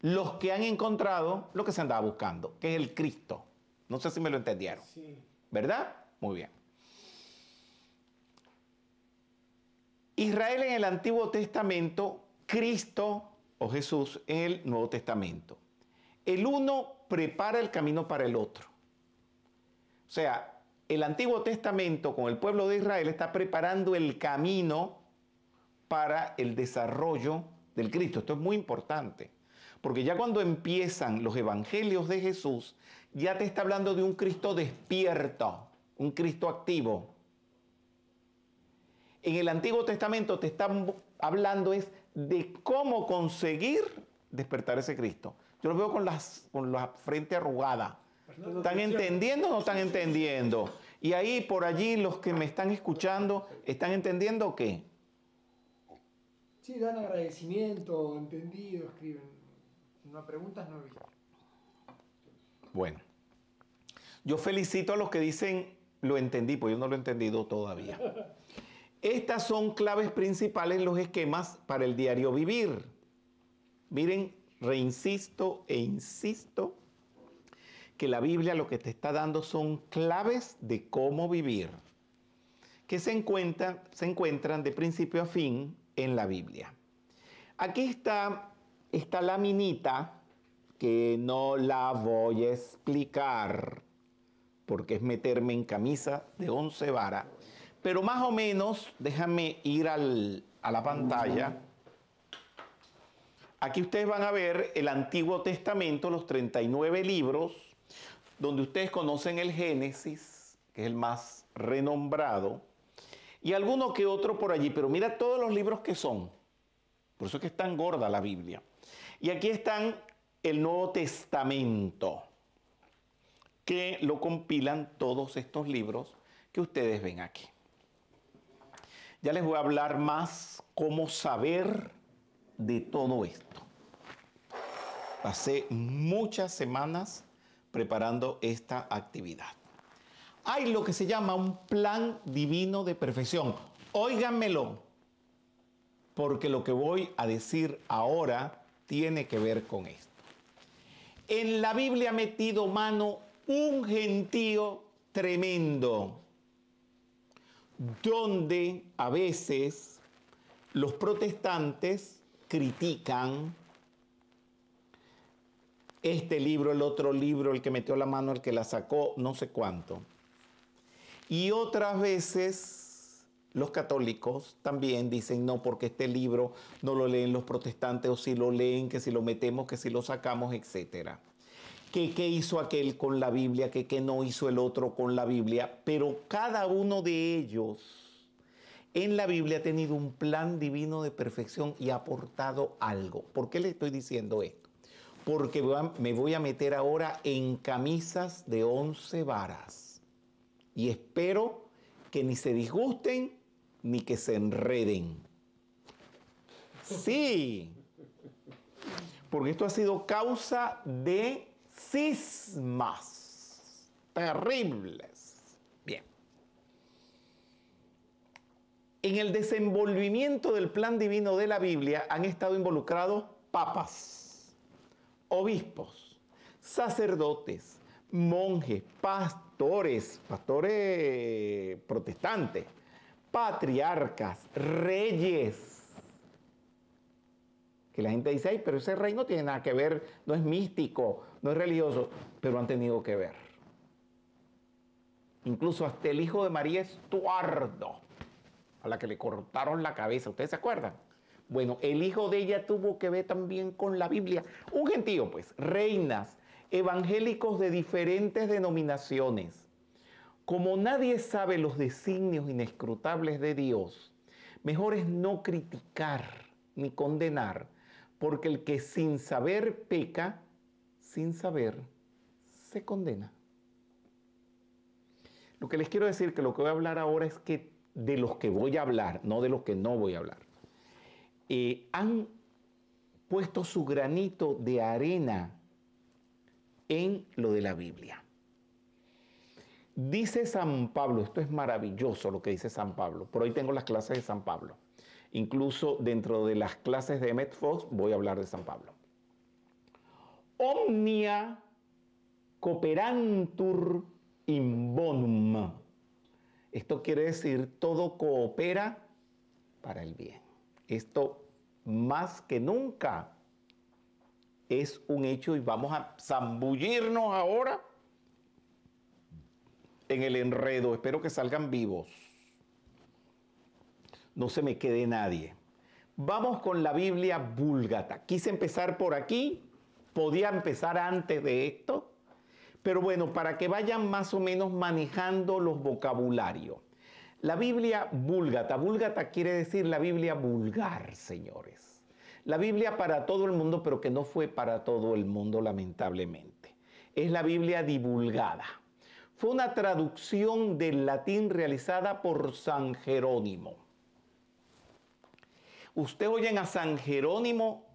los que han encontrado lo que se andaba buscando, que es el Cristo. No sé si me lo entendieron. ¿Verdad? Muy bien. Israel en el Antiguo Testamento, Cristo o Jesús en el Nuevo Testamento. El uno prepara el camino para el otro. O sea, el Antiguo Testamento con el pueblo de Israel está preparando el camino para el desarrollo del Cristo. Esto es muy importante, porque ya cuando empiezan los evangelios de Jesús, ya te está hablando de un Cristo despierto, un Cristo activo. En el Antiguo Testamento te están hablando es de cómo conseguir despertar ese Cristo. Yo los veo con, las, con la frente arrugada. Pues ¿Están entendiendo o no están entendiendo? Y ahí, por allí, los que me están escuchando, ¿están entendiendo o qué? Sí, dan agradecimiento, entendido, escriben. No preguntas, no Bueno, yo felicito a los que dicen, lo entendí, pues yo no lo he entendido todavía. Estas son claves principales en los esquemas para el diario vivir. Miren reinsisto e insisto que la Biblia lo que te está dando son claves de cómo vivir, que se encuentran, se encuentran de principio a fin en la Biblia. Aquí está esta laminita que no la voy a explicar porque es meterme en camisa de once varas, pero más o menos déjame ir a la pantalla Aquí ustedes van a ver el Antiguo Testamento, los 39 libros, donde ustedes conocen el Génesis, que es el más renombrado, y alguno que otro por allí, pero mira todos los libros que son. Por eso es que es tan gorda la Biblia. Y aquí están el Nuevo Testamento, que lo compilan todos estos libros que ustedes ven aquí. Ya les voy a hablar más cómo saber de todo esto. Pasé muchas semanas preparando esta actividad. Hay lo que se llama un plan divino de perfección. Óiganmelo, porque lo que voy a decir ahora tiene que ver con esto. En la Biblia ha metido mano un gentío tremendo, donde a veces los protestantes critican este libro, el otro libro, el que metió la mano, el que la sacó, no sé cuánto. Y otras veces los católicos también dicen, no, porque este libro no lo leen los protestantes, o si lo leen, que si lo metemos, que si lo sacamos, etc. Que qué hizo aquel con la Biblia, que qué no hizo el otro con la Biblia, pero cada uno de ellos en la Biblia ha tenido un plan divino de perfección y ha aportado algo. ¿Por qué le estoy diciendo esto? Porque me voy a meter ahora en camisas de once varas. Y espero que ni se disgusten ni que se enreden. Sí, porque esto ha sido causa de sismas terribles. En el desenvolvimiento del plan divino de la Biblia han estado involucrados papas, obispos, sacerdotes, monjes, pastores, pastores protestantes, patriarcas, reyes. Que la gente dice, ay, pero ese rey no tiene nada que ver, no es místico, no es religioso, pero han tenido que ver. Incluso hasta el hijo de María Estuardo a la que le cortaron la cabeza. ¿Ustedes se acuerdan? Bueno, el hijo de ella tuvo que ver también con la Biblia. Un gentío, pues, reinas, evangélicos de diferentes denominaciones. Como nadie sabe los designios inescrutables de Dios, mejor es no criticar ni condenar, porque el que sin saber peca, sin saber, se condena. Lo que les quiero decir, que lo que voy a hablar ahora es que de los que voy a hablar, no de los que no voy a hablar, eh, han puesto su granito de arena en lo de la Biblia. Dice San Pablo, esto es maravilloso lo que dice San Pablo, por hoy tengo las clases de San Pablo. Incluso dentro de las clases de Emmet Fox voy a hablar de San Pablo. Omnia cooperantur in bonum esto quiere decir, todo coopera para el bien. Esto más que nunca es un hecho y vamos a zambullirnos ahora en el enredo. Espero que salgan vivos. No se me quede nadie. Vamos con la Biblia búlgata. Quise empezar por aquí. Podía empezar antes de esto, pero bueno, para que vayan más o menos manejando los vocabularios. La Biblia vulgata, vulgata quiere decir la Biblia vulgar, señores. La Biblia para todo el mundo, pero que no fue para todo el mundo, lamentablemente. Es la Biblia divulgada. Fue una traducción del latín realizada por San Jerónimo. Usted oyen a San Jerónimo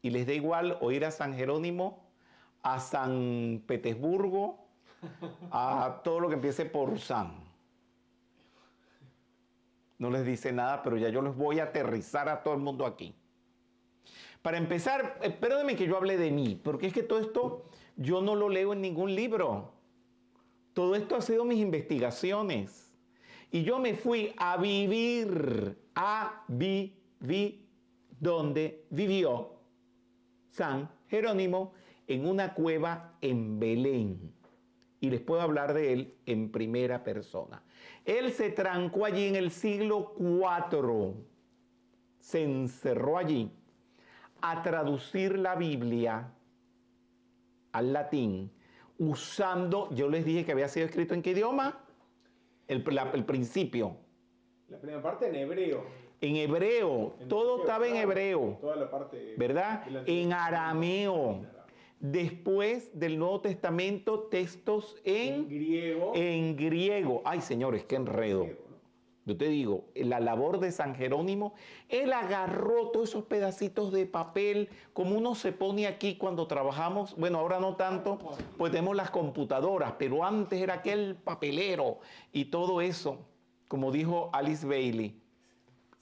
y les da igual oír a San Jerónimo a San Petersburgo, a todo lo que empiece por San. No les dice nada, pero ya yo les voy a aterrizar a todo el mundo aquí. Para empezar, espérenme que yo hable de mí, porque es que todo esto yo no lo leo en ningún libro. Todo esto ha sido mis investigaciones. Y yo me fui a vivir, a vivir donde vivió San Jerónimo en una cueva en Belén. Y les puedo hablar de él en primera persona. Él se trancó allí en el siglo IV. Se encerró allí a traducir la Biblia al latín usando, yo les dije que había sido escrito en qué idioma? El, principio. La primera parte en hebreo. En hebreo, todo estaba en hebreo. Toda la parte. ¿Verdad? En arameo después del Nuevo Testamento textos en, griego. En griego. Ay, señores, qué enredo. Yo te digo, la labor de San Jerónimo, él agarró todos esos pedacitos de papel, como uno se pone aquí cuando trabajamos, bueno, ahora no tanto, pues tenemos las computadoras, pero antes era aquel papelero y todo eso, como dijo Alice Bailey,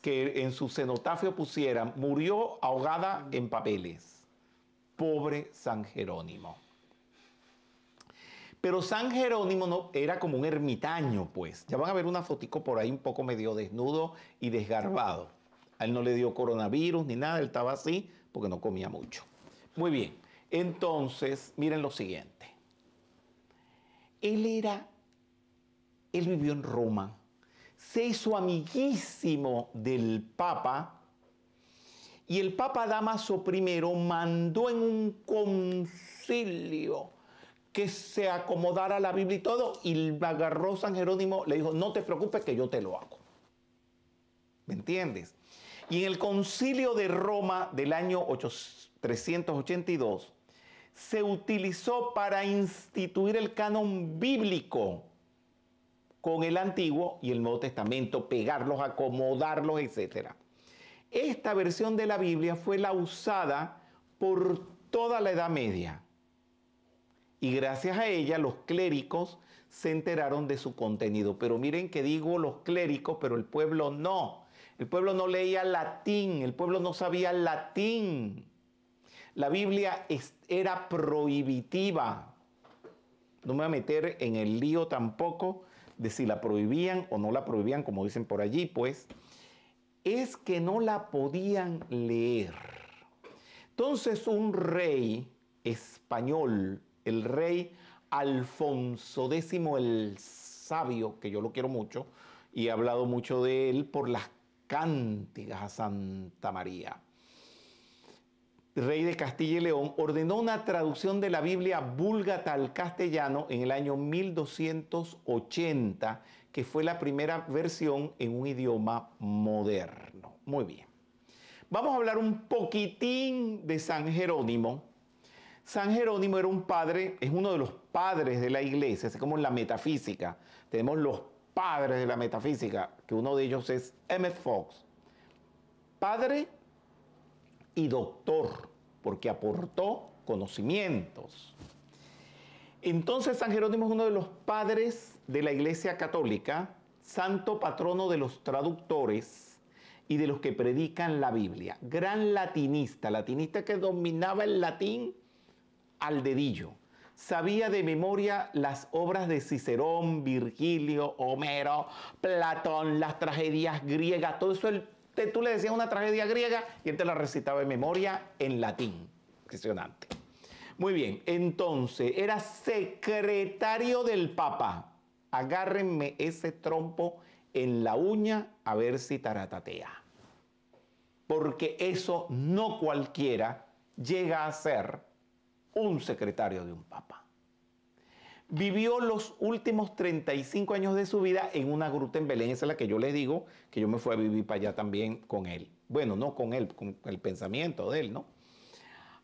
que en su cenotafio pusiera, murió ahogada en papeles pobre San Jerónimo. Pero San Jerónimo no, era como un ermitaño, pues. Ya van a ver una fotico por ahí un poco medio desnudo y desgarbado. A él no le dio coronavirus ni nada, él estaba así porque no comía mucho. Muy bien, entonces miren lo siguiente. Él era, él vivió en Roma, se hizo amiguísimo del Papa y el Papa Damaso I mandó en un concilio que se acomodara la Biblia y todo, y agarró San Jerónimo, le dijo, no te preocupes que yo te lo hago. ¿Me entiendes? Y en el concilio de Roma del año 382 se utilizó para instituir el canon bíblico con el Antiguo y el Nuevo Testamento, pegarlos, acomodarlos, etcétera. Esta versión de la Biblia fue la usada por toda la Edad Media. Y gracias a ella los clérigos se enteraron de su contenido. Pero miren que digo los clérigos, pero el pueblo no. El pueblo no leía latín, el pueblo no sabía latín. La Biblia era prohibitiva. No me voy a meter en el lío tampoco de si la prohibían o no la prohibían, como dicen por allí, pues es que no la podían leer. Entonces un rey español, el rey Alfonso X el Sabio, que yo lo quiero mucho, y he hablado mucho de él por las cánticas a Santa María. Rey de Castilla y León ordenó una traducción de la Biblia vulgata al castellano en el año 1280 que fue la primera versión en un idioma moderno. Muy bien. Vamos a hablar un poquitín de San Jerónimo. San Jerónimo era un padre, es uno de los padres de la iglesia, así como la metafísica. Tenemos los padres de la metafísica, que uno de ellos es m Fox. Padre y doctor, porque aportó conocimientos. Entonces San Jerónimo es uno de los padres de la Iglesia Católica, santo patrono de los traductores y de los que predican la Biblia. Gran latinista, latinista que dominaba el latín al dedillo. Sabía de memoria las obras de Cicerón, Virgilio, Homero, Platón, las tragedias griegas, todo eso tú le decías una tragedia griega y él te la recitaba de memoria en latín. Impresionante. Muy bien, entonces era secretario del Papa agárrenme ese trompo en la uña a ver si taratatea. Porque eso no cualquiera llega a ser un secretario de un papa. Vivió los últimos 35 años de su vida en una gruta en Belén, esa la que yo le digo, que yo me fui a vivir para allá también con él. Bueno, no con él, con el pensamiento de él, ¿no?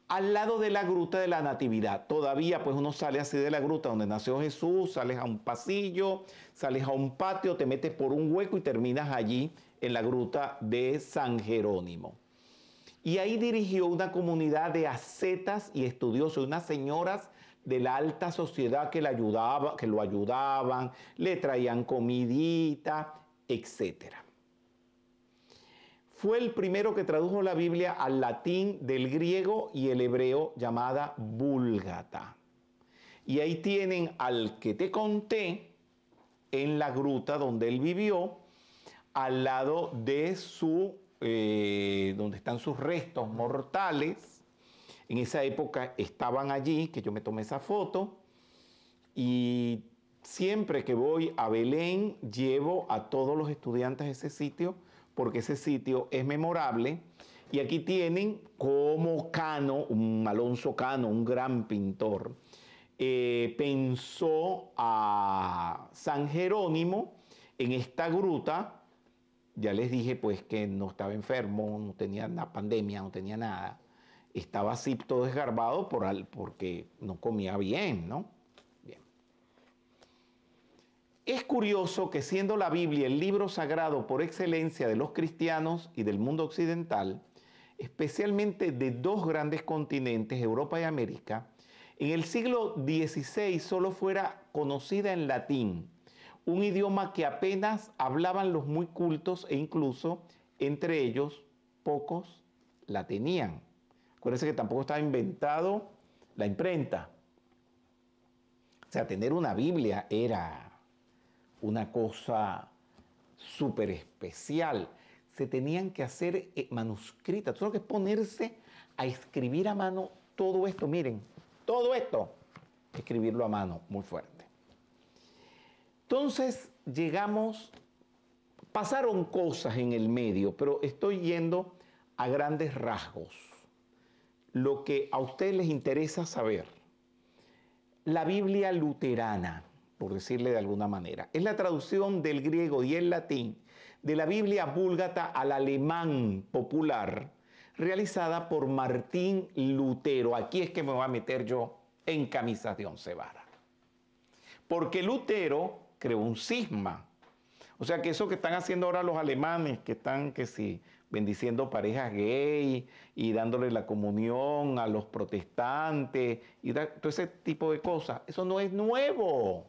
al lado de la gruta de la Natividad. Todavía pues uno sale así de la gruta donde nació Jesús, sales a un pasillo, sales a un patio, te metes por un hueco y terminas allí en la gruta de San Jerónimo. Y ahí dirigió una comunidad de ascetas y estudiosos, unas señoras de la alta sociedad que, le ayudaba, que lo ayudaban, le traían comidita, etcétera fue el primero que tradujo la Biblia al latín del griego y el hebreo llamada Vulgata. Y ahí tienen al que te conté en la gruta donde él vivió, al lado de su, eh, donde están sus restos mortales. En esa época estaban allí, que yo me tomé esa foto, y siempre que voy a Belén llevo a todos los estudiantes a ese sitio porque ese sitio es memorable. Y aquí tienen como Cano, un Alonso Cano, un gran pintor, eh, pensó a San Jerónimo en esta gruta. Ya les dije pues que no estaba enfermo, no tenía una pandemia, no tenía nada. Estaba así todo desgarbado por, porque no comía bien, ¿no? Es curioso que siendo la Biblia el libro sagrado por excelencia de los cristianos y del mundo occidental, especialmente de dos grandes continentes, Europa y América, en el siglo XVI solo fuera conocida en latín, un idioma que apenas hablaban los muy cultos e incluso entre ellos pocos la tenían. Acuérdense que tampoco estaba inventado la imprenta. O sea, tener una Biblia era una cosa súper especial. Se tenían que hacer eh, manuscritas, solo que ponerse a escribir a mano todo esto, miren, todo esto, escribirlo a mano, muy fuerte. Entonces llegamos, pasaron cosas en el medio, pero estoy yendo a grandes rasgos. Lo que a ustedes les interesa saber, la Biblia luterana por decirle de alguna manera. Es la traducción del griego y el latín de la Biblia búlgata al alemán popular, realizada por Martín Lutero. Aquí es que me voy a meter yo en camisas de once varas. Porque Lutero creó un cisma. O sea que eso que están haciendo ahora los alemanes, que están, que sí, bendiciendo parejas gay y dándole la comunión a los protestantes y todo ese tipo de cosas, eso no es nuevo.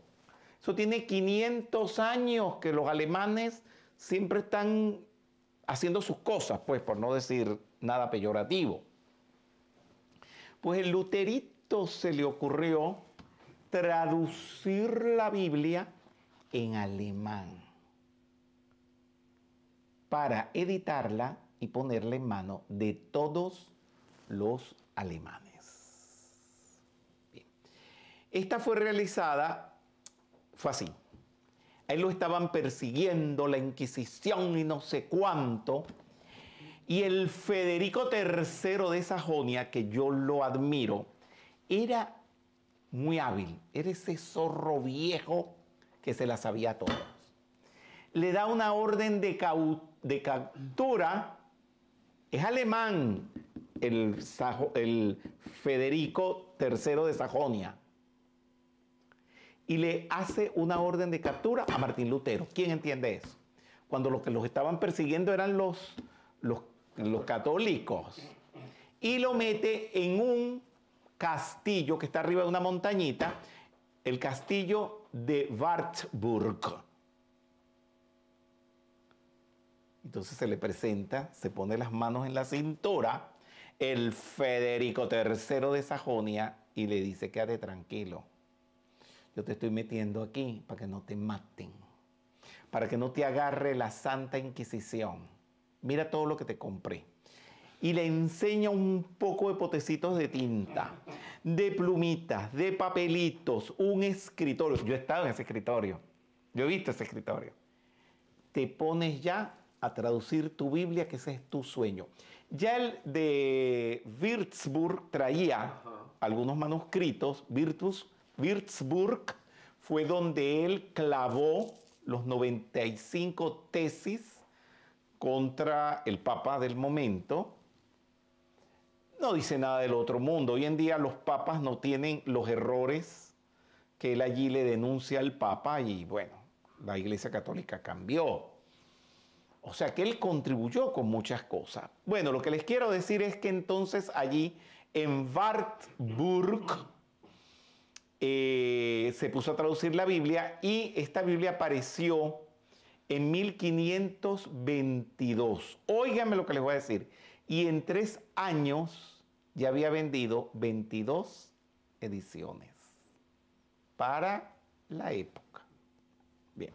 Esto tiene 500 años que los alemanes siempre están haciendo sus cosas, pues por no decir nada peyorativo. Pues el luterito se le ocurrió traducir la Biblia en alemán para editarla y ponerla en mano de todos los alemanes. Bien. Esta fue realizada fue así. Ahí lo estaban persiguiendo la Inquisición y no sé cuánto. Y el Federico III de Sajonia, que yo lo admiro, era muy hábil. Era ese zorro viejo que se la sabía a todos. Le da una orden de, captura. Es alemán el, el Federico III de Sajonia y le hace una orden de captura a Martín Lutero. ¿Quién entiende eso? Cuando los que los estaban persiguiendo eran los, los, católicos. Y lo mete en un castillo que está arriba de una montañita, el castillo de Wartburg. Entonces se le presenta, se pone las manos en la cintura, el Federico III de Sajonia y le dice, quédate tranquilo yo te estoy metiendo aquí para que no te maten, para que no te agarre la Santa Inquisición. Mira todo lo que te compré. Y le enseña un poco de potecitos de tinta, de plumitas, de papelitos, un escritorio. Yo he estado en ese escritorio, yo he visto ese escritorio. Te pones ya a traducir tu Biblia, que ese es tu sueño. Ya el de Würzburg traía algunos manuscritos, Virtus, Würzburg fue donde él clavó los 95 tesis contra el papa del momento. No dice nada del otro mundo. Hoy en día los papas no tienen los errores que él allí le denuncia al papa y bueno, la Iglesia Católica cambió. O sea que él contribuyó con muchas cosas. Bueno, lo que les quiero decir es que entonces allí en Wartburg, eh, se puso a traducir la Biblia y esta Biblia apareció en 1522. Óigame lo que les voy a decir. Y en tres años ya había vendido 22 ediciones para la época. Bien.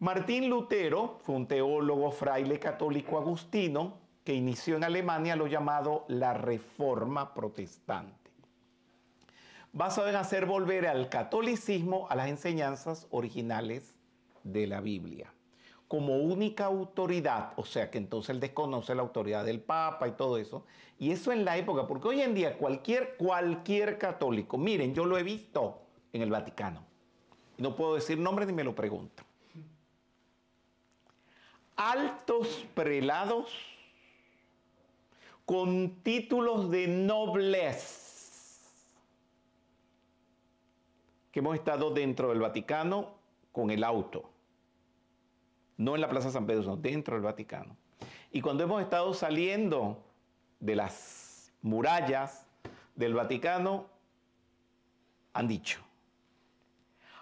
Martín Lutero fue un teólogo fraile católico agustino que inició en Alemania lo llamado la Reforma Protestante vas a hacer volver al catolicismo a las enseñanzas originales de la Biblia como única autoridad, o sea que entonces él desconoce la autoridad del Papa y todo eso, y eso en la época, porque hoy en día cualquier, cualquier católico, miren, yo lo he visto en el Vaticano, no puedo decir nombre ni me lo pregunto. altos prelados con títulos de nobleza, que hemos estado dentro del Vaticano con el auto. No en la Plaza San Pedro, sino dentro del Vaticano. Y cuando hemos estado saliendo de las murallas del Vaticano, han dicho,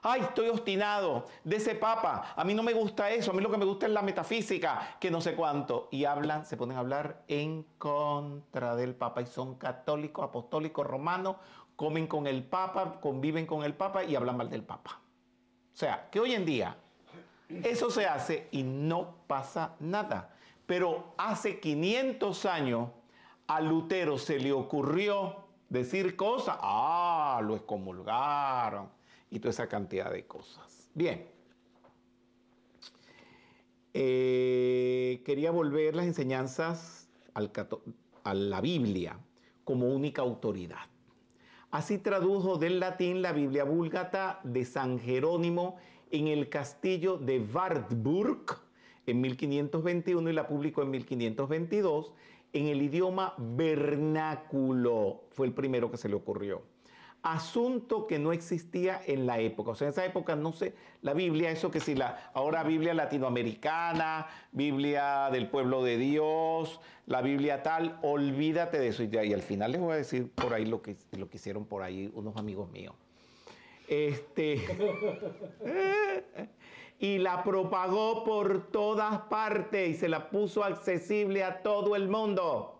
ay, estoy obstinado de ese papa, a mí no me gusta eso, a mí lo que me gusta es la metafísica, que no sé cuánto. Y hablan, se ponen a hablar en contra del papa y son católicos, apostólicos, romanos comen con el Papa, conviven con el Papa y hablan mal del Papa. O sea, que hoy en día eso se hace y no pasa nada. Pero hace 500 años a Lutero se le ocurrió decir cosas, ah, lo excomulgaron y toda esa cantidad de cosas. Bien. Eh, quería volver las enseñanzas a la Biblia como única autoridad. Así tradujo del latín la Biblia Vulgata de San Jerónimo en el castillo de Wartburg en 1521 y la publicó en 1522 en el idioma vernáculo. Fue el primero que se le ocurrió asunto que no existía en la época. O sea, en esa época no sé, la Biblia, eso que si la ahora Biblia latinoamericana, Biblia del pueblo de Dios, la Biblia tal, olvídate de eso. Y, y al final les voy a decir por ahí lo que, lo que hicieron por ahí unos amigos míos. Este, y la propagó por todas partes y se la puso accesible a todo el mundo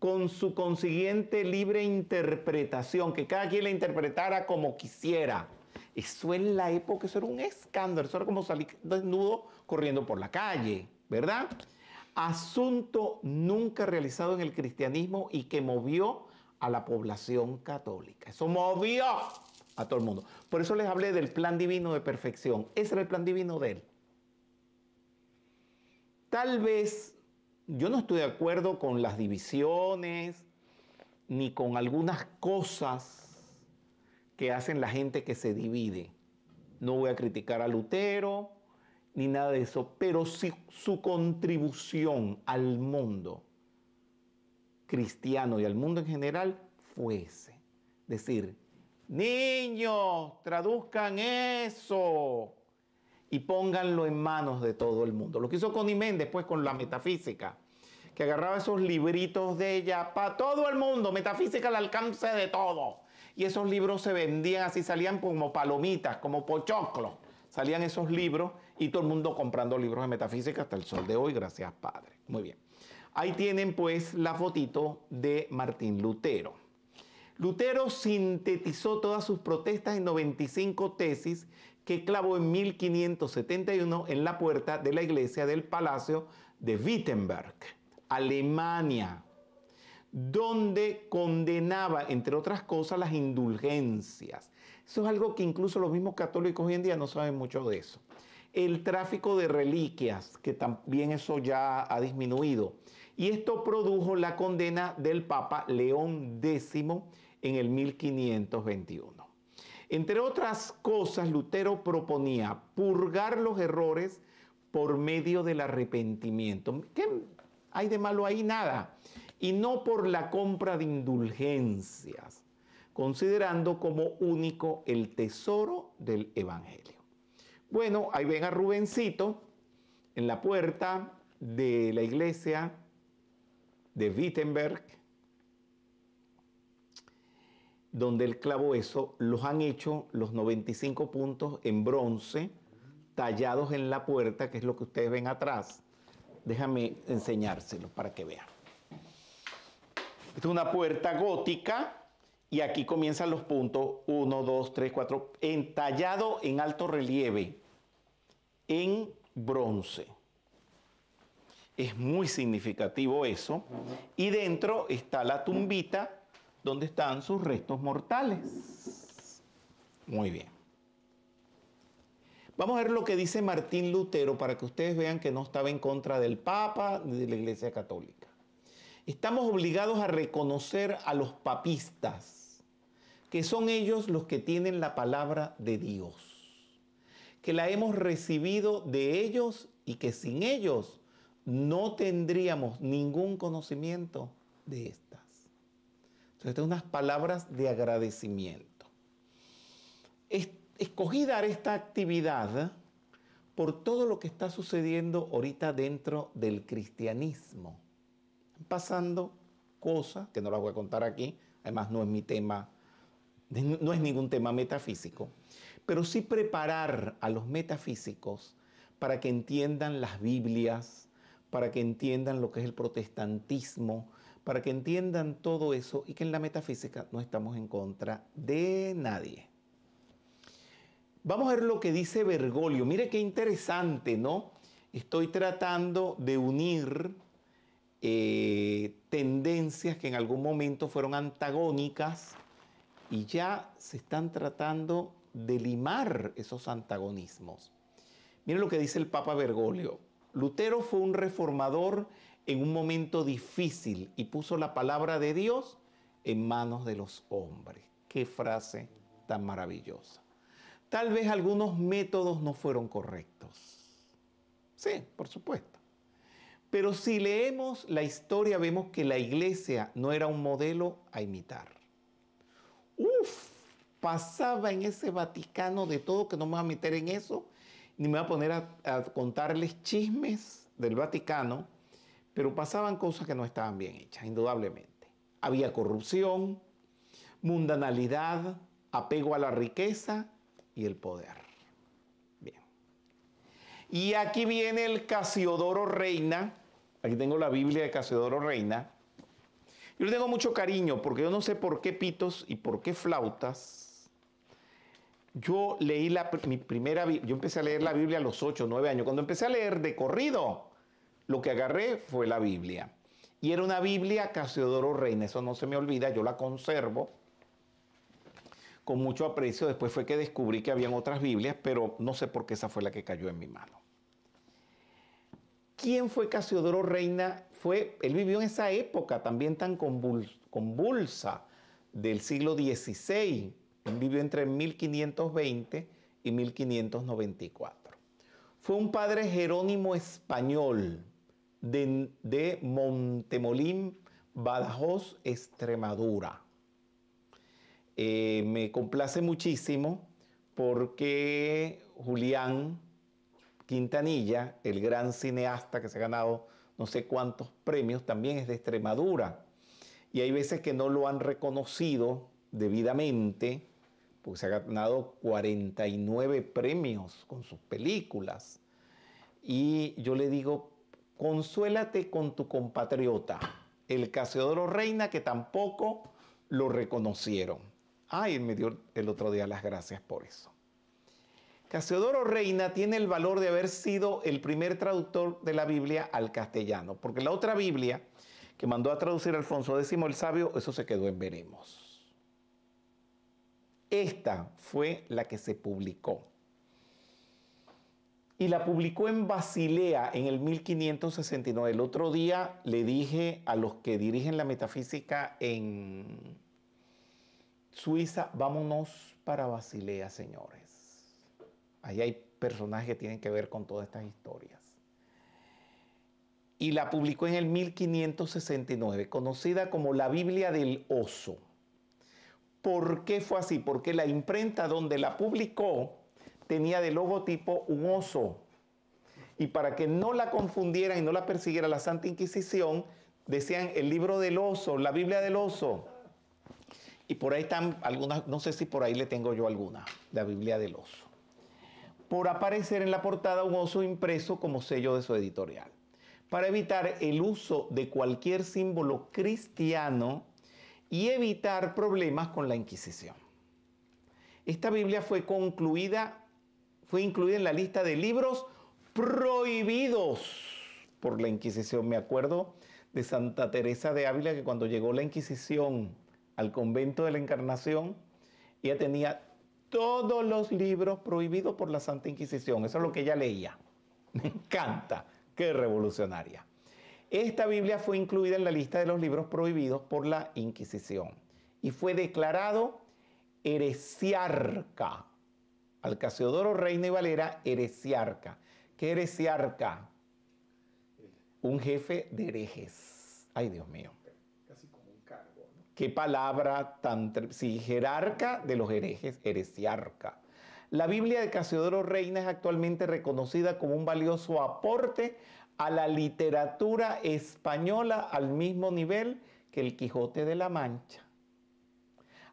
con su consiguiente libre interpretación, que cada quien la interpretara como quisiera. Eso en la época, eso era un escándalo, eso era como salir desnudo corriendo por la calle, ¿verdad? Asunto nunca realizado en el cristianismo y que movió a la población católica. Eso movió a todo el mundo. Por eso les hablé del plan divino de perfección. Ese era el plan divino de él. Tal vez yo no estoy de acuerdo con las divisiones ni con algunas cosas que hacen la gente que se divide. No voy a criticar a Lutero ni nada de eso, pero si su contribución al mundo cristiano y al mundo en general fuese decir, niños, traduzcan eso y pónganlo en manos de todo el mundo. Lo que hizo con Imén pues con la metafísica, que agarraba esos libritos de ella para todo el mundo, metafísica al alcance de todo. Y esos libros se vendían así, salían como palomitas, como pochoclos. Salían esos libros y todo el mundo comprando libros de metafísica hasta el sol de hoy, gracias Padre. Muy bien. Ahí tienen pues la fotito de Martín Lutero. Lutero sintetizó todas sus protestas en 95 tesis que clavó en 1571 en la puerta de la iglesia del Palacio de Wittenberg, Alemania, donde condenaba, entre otras cosas, las indulgencias. Eso es algo que incluso los mismos católicos hoy en día no saben mucho de eso. El tráfico de reliquias, que también eso ya ha disminuido. Y esto produjo la condena del Papa León X en el 1521. Entre otras cosas, Lutero proponía purgar los errores por medio del arrepentimiento. ¿Qué hay de malo ahí? Nada. Y no por la compra de indulgencias, considerando como único el tesoro del Evangelio. Bueno, ahí ven a Rubencito en la puerta de la iglesia de Wittenberg donde él clavó eso, los han hecho los 95 puntos en bronce, tallados en la puerta, que es lo que ustedes ven atrás. Déjame enseñárselo para que vean. es una puerta gótica y aquí comienzan los puntos 1, 2, 3, 4, entallado en alto relieve, en bronce. Es muy significativo eso. Y dentro está la tumbita ¿Dónde están sus restos mortales. Muy bien. Vamos a ver lo que dice Martín Lutero para que ustedes vean que no estaba en contra del Papa ni de la Iglesia Católica. Estamos obligados a reconocer a los papistas, que son ellos los que tienen la palabra de Dios, que la hemos recibido de ellos y que sin ellos no tendríamos ningún conocimiento de esto. Entonces, unas palabras de agradecimiento. Escogí dar esta actividad por todo lo que está sucediendo ahorita dentro del cristianismo. Pasando cosas que no las voy a contar aquí, además no es mi tema, no es ningún tema metafísico, pero sí preparar a los metafísicos para que entiendan las Biblias, para que entiendan lo que es el protestantismo, para que entiendan todo eso y que en la metafísica no estamos en contra de nadie. Vamos a ver lo que dice Bergoglio. Mire qué interesante, ¿no? Estoy tratando de unir eh, tendencias que en algún momento fueron antagónicas y ya se están tratando de limar esos antagonismos. Mire lo que dice el Papa Bergoglio. Lutero fue un reformador en un momento difícil y puso la palabra de Dios en manos de los hombres. Qué frase tan maravillosa. Tal vez algunos métodos no fueron correctos. Sí, por supuesto. Pero si leemos la historia vemos que la iglesia no era un modelo a imitar. Uf, pasaba en ese Vaticano de todo, que no me voy a meter en eso, ni me voy a poner a, contarles chismes del Vaticano, pero pasaban cosas que no estaban bien hechas, indudablemente. Había corrupción, mundanalidad, apego a la riqueza y el poder. Bien. Y aquí viene el Casiodoro Reina. Aquí tengo la Biblia de Casiodoro Reina. Yo le tengo mucho cariño porque yo no sé por qué pitos y por qué flautas yo leí mi primera, yo empecé a leer la Biblia a los 8, 9 años. Cuando empecé a leer de corrido, lo que agarré fue la Biblia. Y era una Biblia Casiodoro Reina, eso no se me olvida, yo la conservo con mucho aprecio. Después fue que descubrí que habían otras Biblias, pero no sé por qué esa fue la que cayó en mi mano. ¿Quién fue Casiodoro Reina? Fue, él vivió en esa época también tan convulsa del siglo XVI, vivió entre 1520 y 1594. Fue un padre jerónimo español de, Montemolín, Badajoz, Extremadura. Eh, me complace muchísimo porque Julián Quintanilla, el gran cineasta que se ha ganado no sé cuántos premios, también es de Extremadura. Y hay veces que no lo han reconocido debidamente porque se ha ganado 49 premios con sus películas. Y yo le digo, consuélate con tu compatriota, el Casiodoro Reina, que tampoco lo reconocieron. Ay, él me dio el otro día las gracias por eso. Casiodoro Reina tiene el valor de haber sido el primer traductor de la Biblia al castellano, porque la otra Biblia que mandó a traducir Alfonso X el Sabio, eso se quedó en veremos. Esta fue la que se publicó. Y la publicó en Basilea en el 1569. El otro día le dije a los que dirigen la metafísica en Suiza, vámonos para Basilea, señores. Ahí hay personajes que tienen que ver con todas estas historias. Y la publicó en el 1569, conocida como la Biblia del Oso por qué fue así, porque la imprenta donde la publicó tenía de logotipo un oso. Y para que no la confundieran y no la persiguiera la Santa Inquisición, decían el libro del oso, la Biblia del oso. Y por ahí están algunas, no sé si por ahí le tengo yo alguna, la Biblia del oso. Por aparecer en la portada un oso impreso como sello de su editorial. Para evitar el uso de cualquier símbolo cristiano y evitar problemas con la Inquisición. Esta Biblia fue incluida en la lista de libros prohibidos por la Inquisición. Me acuerdo de Santa Teresa de Ávila que cuando llegó la Inquisición al convento de la Encarnación, ella tenía todos los libros prohibidos por la Santa Inquisición. Eso es lo que ella leía. Me encanta. Qué revolucionaria. Esta Biblia fue incluida en la lista de los libros prohibidos por la Inquisición y fue declarado heresiarca. Al Casiodoro Reina y Valera, heresiarca. ¿Qué heresiarca? Un jefe de herejes. Ay, Dios mío. Casi como un cargo. ¿no? Qué palabra tan. Sí, jerarca de los herejes, heresiarca. La Biblia de Casiodoro Reina es actualmente reconocida como un valioso aporte a la literatura española al mismo nivel que el Quijote de la Mancha.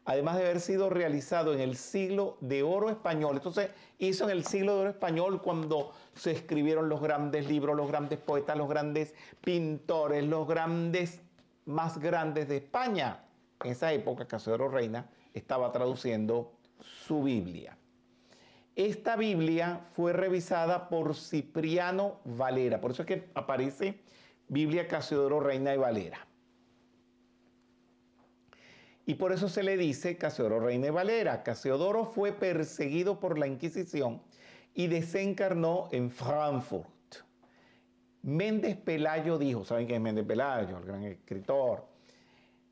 Además de haber sido realizado en el siglo de oro español. Entonces hizo en el siglo de oro español cuando se escribieron los grandes libros, los grandes poetas, los grandes pintores, los grandes más grandes de España. En esa época Casero Reina estaba traduciendo su Biblia. Esta Biblia fue revisada por Cipriano Valera, por eso es que aparece Biblia Casiodoro Reina y Valera. Y por eso se le dice Casiodoro Reina y Valera. Casiodoro fue perseguido por la Inquisición y desencarnó en Frankfurt. Méndez Pelayo dijo, ¿saben quién es Méndez Pelayo? El gran escritor.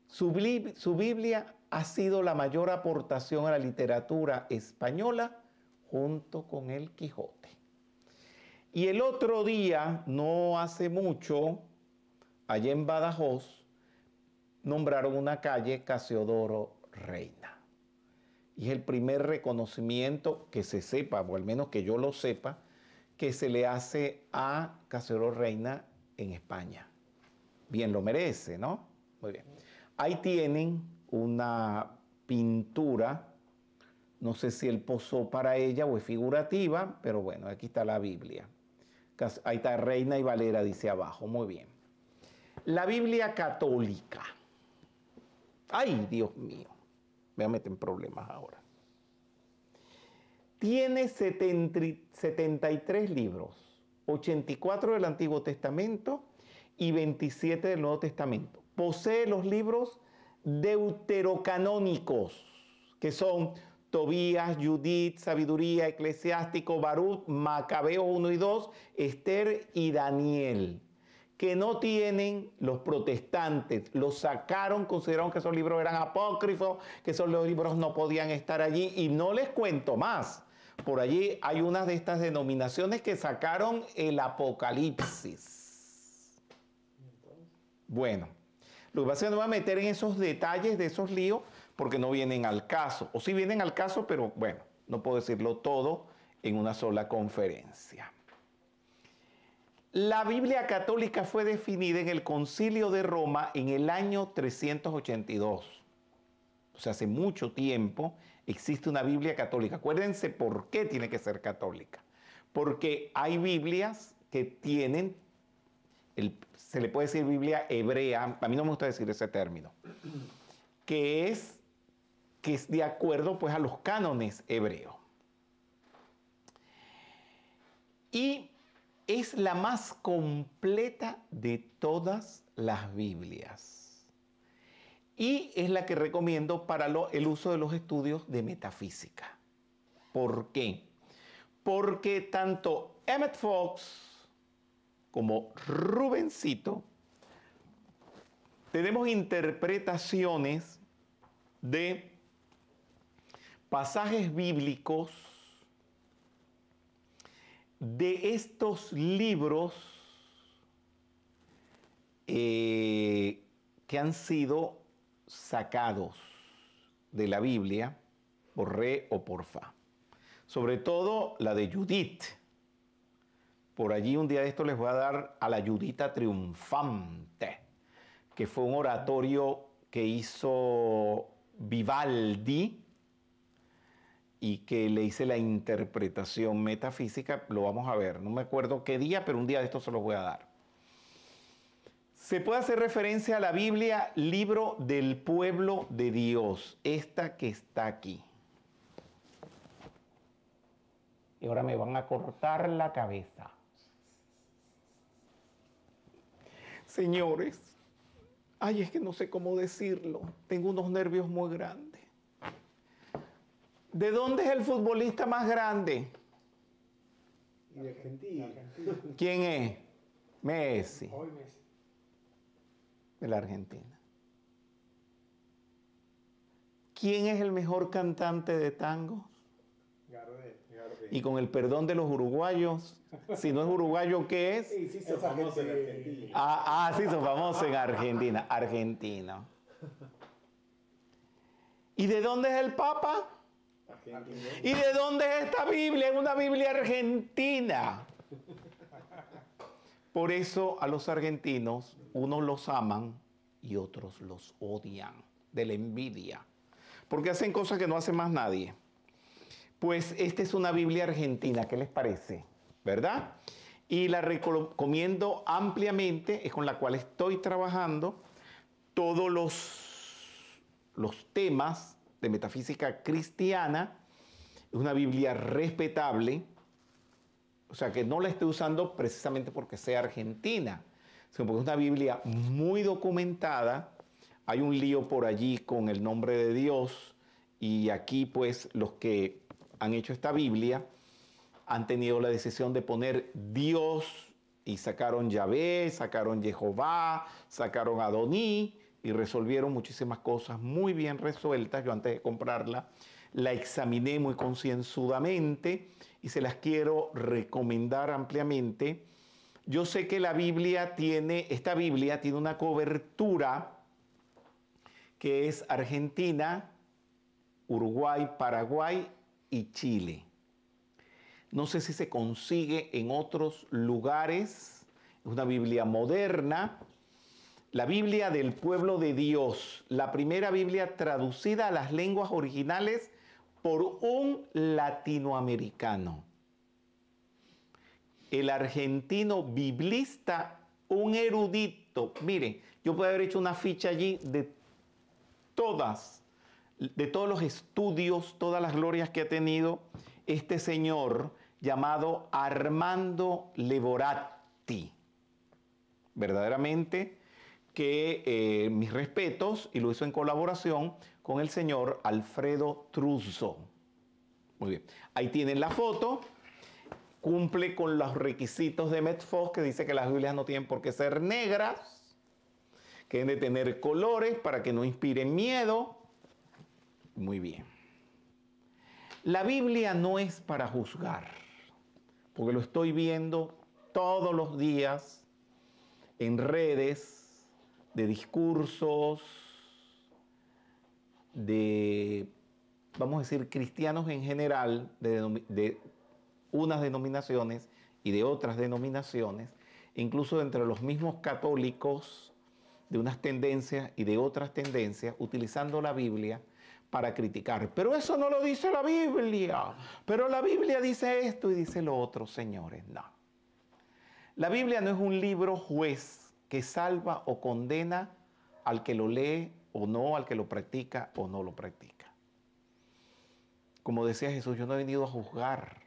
Su, su Biblia ha sido la mayor aportación a la literatura española junto con el Quijote. Y el otro día, no hace mucho, allá en Badajoz, nombraron una calle Casiodoro Reina. Y es el primer reconocimiento que se sepa, o al menos que yo lo sepa, que se le hace a Casiodoro Reina en España. Bien, lo merece, ¿no? Muy bien. Ahí tienen una pintura no sé si él posó para ella o es figurativa, pero bueno, aquí está la Biblia. Ahí está Reina y Valera, dice abajo. Muy bien. La Biblia católica. Ay, Dios mío. Me voy a meter en problemas ahora. Tiene 73 libros, 84 del Antiguo Testamento y 27 del Nuevo Testamento. Posee los libros deuterocanónicos, que son Tobías, Judith, Sabiduría, Eclesiástico, Barut, Macabeo 1 y 2, Esther y Daniel, que no tienen los protestantes, los sacaron, consideraron que esos libros eran apócrifos, que esos libros no podían estar allí y no les cuento más. Por allí hay una de estas denominaciones que sacaron el Apocalipsis. Bueno, lo que pasa es a meter en esos detalles de esos líos, porque no vienen al caso. O sí vienen al caso, pero bueno, no puedo decirlo todo en una sola conferencia. La Biblia católica fue definida en el Concilio de Roma en el año 382. O sea, hace mucho tiempo existe una Biblia católica. Acuérdense por qué tiene que ser católica. Porque hay Biblias que tienen, se le puede decir Biblia hebrea, a mí no me gusta decir ese término, que es que es de acuerdo pues a los cánones hebreos. Y es la más completa de todas las Biblias. Y es la que recomiendo para el uso de los estudios de metafísica. ¿Por qué? Porque tanto Emmett Fox como Rubencito tenemos interpretaciones de pasajes bíblicos de estos libros eh, que han sido sacados de la Biblia por re o por fa. Sobre todo la de Judith. Por allí un día de esto les voy a dar a la Judita Triunfante, que fue un oratorio que hizo Vivaldi y que le hice la interpretación metafísica, lo vamos a ver, no me acuerdo qué día, pero un día de esto se los voy a dar. Se puede hacer referencia a la Biblia, libro del pueblo de Dios, esta que está aquí. Y ahora me van a cortar la cabeza. Señores, ay, es que no sé cómo decirlo, tengo unos nervios muy grandes. ¿De dónde es el futbolista más grande? De Argentina. ¿Quién es? Messi. Hoy Messi. De la Argentina. ¿Quién es el mejor cantante de tango? Y con el perdón de los uruguayos, si no es uruguayo, ¿qué es? Sí, sí, son famosos en Argentina. Ah, ah, sí, son famosos en Argentina. Argentina. ¿Y de dónde es el Papa? ¿Y de dónde es esta Biblia? Es una Biblia argentina. Por eso a los argentinos unos los aman y otros los odian de la envidia. Porque hacen cosas que no hace más nadie. Pues esta es una Biblia argentina, ¿qué les parece? ¿Verdad? Y la recomiendo ampliamente, es con la cual estoy trabajando todos los, los temas de metafísica cristiana, es una Biblia respetable, o sea que no la esté usando precisamente porque sea argentina, sino porque es una Biblia muy documentada, hay un lío por allí con el nombre de Dios y aquí pues los que han hecho esta Biblia han tenido la decisión de poner Dios y sacaron Yahvé, sacaron Jehová, sacaron Adoní y resolvieron muchísimas cosas muy bien resueltas. Yo antes de comprarla la examiné muy concienzudamente y se las quiero recomendar ampliamente. Yo sé que la Biblia tiene, esta Biblia tiene una cobertura que es Argentina, Uruguay, Paraguay y Chile. No sé si se consigue en otros lugares. Es una Biblia moderna la Biblia del pueblo de Dios, la primera Biblia traducida a las lenguas originales por un latinoamericano. El argentino biblista, un erudito. Miren, yo puedo haber hecho una ficha allí de todas, de todos los estudios, todas las glorias que ha tenido este señor llamado Armando Leboratti. Verdaderamente que eh, mis respetos, y lo hizo en colaboración con el señor Alfredo Truzo, Muy bien, ahí tienen la foto, cumple con los requisitos de Metfos, que dice que las Biblias no tienen por qué ser negras, que deben de tener colores para que no inspiren miedo. Muy bien. La Biblia no es para juzgar, porque lo estoy viendo todos los días en redes, de discursos, de, vamos a decir, cristianos en general, de, unas denominaciones y de otras denominaciones, incluso entre los mismos católicos, de unas tendencias y de otras tendencias, utilizando la Biblia para criticar. Pero eso no lo dice la Biblia. Pero la Biblia dice esto y dice lo otro, señores. No. La Biblia no es un libro juez que salva o condena al que lo lee o no, al que lo practica o no lo practica. Como decía Jesús, yo no he venido a juzgar.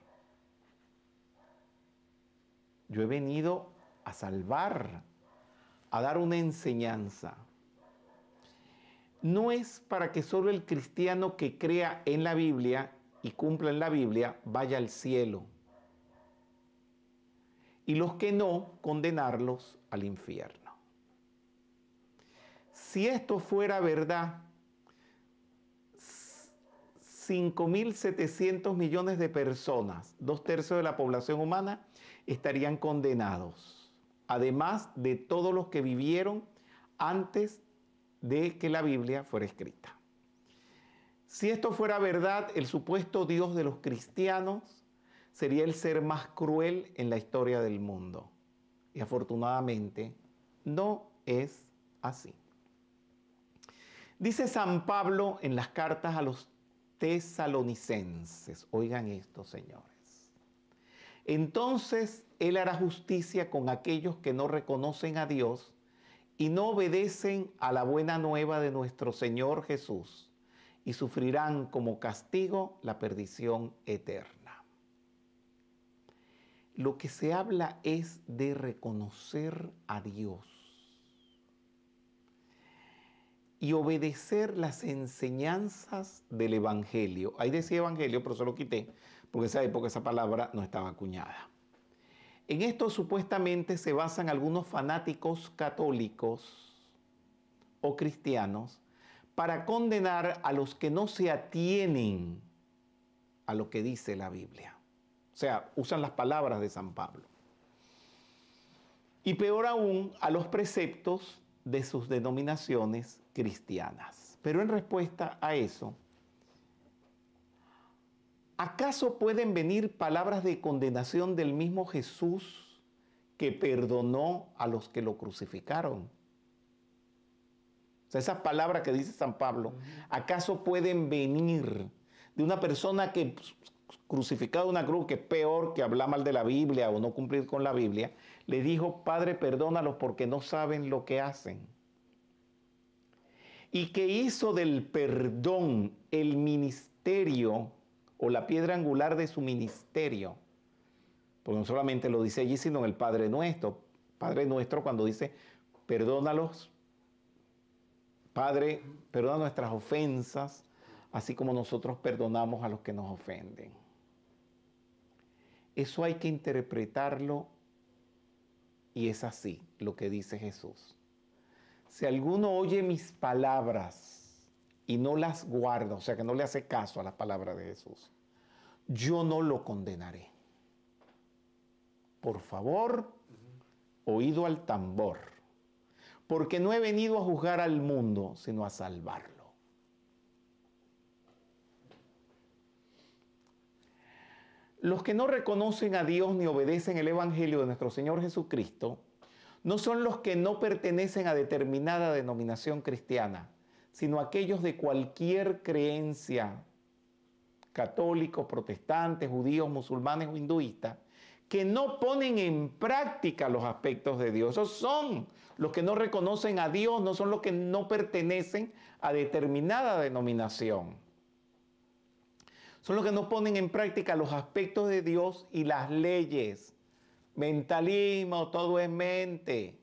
Yo he venido a salvar, a dar una enseñanza. No es para que solo el cristiano que crea en la Biblia y cumpla en la Biblia vaya al cielo. Y los que no, condenarlos al infierno. Si esto fuera verdad, 5.700 millones de personas, dos tercios de la población humana, estarían condenados, además de todos los que vivieron antes de que la Biblia fuera escrita. Si esto fuera verdad, el supuesto Dios de los cristianos sería el ser más cruel en la historia del mundo. Y afortunadamente no es así. Dice San Pablo en las cartas a los tesalonicenses, oigan esto señores, entonces Él hará justicia con aquellos que no reconocen a Dios y no obedecen a la buena nueva de nuestro Señor Jesús y sufrirán como castigo la perdición eterna lo que se habla es de reconocer a Dios y obedecer las enseñanzas del Evangelio. Ahí decía Evangelio, pero se lo quité, porque época esa palabra no estaba acuñada. En esto supuestamente se basan algunos fanáticos católicos o cristianos para condenar a los que no se atienen a lo que dice la Biblia. O sea, usan las palabras de San Pablo. Y peor aún, a los preceptos de sus denominaciones cristianas. Pero en respuesta a eso, ¿acaso pueden venir palabras de condenación del mismo Jesús que perdonó a los que lo crucificaron? O sea, esas palabras que dice San Pablo, ¿acaso pueden venir de una persona que pues, crucificado en una cruz, que es peor que hablar mal de la Biblia o no cumplir con la Biblia, le dijo, Padre, perdónalos porque no saben lo que hacen. Y que hizo del perdón el ministerio o la piedra angular de su ministerio. Porque no solamente lo dice allí, sino en el Padre Nuestro. Padre Nuestro cuando dice, perdónalos, Padre, perdona nuestras ofensas, así como nosotros perdonamos a los que nos ofenden. Eso hay que interpretarlo y es así lo que dice Jesús. Si alguno oye mis palabras y no las guarda, o sea que no le hace caso a la palabra de Jesús, yo no lo condenaré. Por favor, oído al tambor, porque no he venido a juzgar al mundo, sino a salvarlo. Los que no reconocen a Dios ni obedecen el Evangelio de nuestro Señor Jesucristo no son los que no pertenecen a determinada denominación cristiana, sino aquellos de cualquier creencia, católicos, protestantes, judíos, musulmanes o hinduistas, que no ponen en práctica los aspectos de Dios. Esos son los que no reconocen a Dios, no son los que no pertenecen a determinada denominación son los que no ponen en práctica los aspectos de Dios y las leyes. Mentalismo, todo es mente.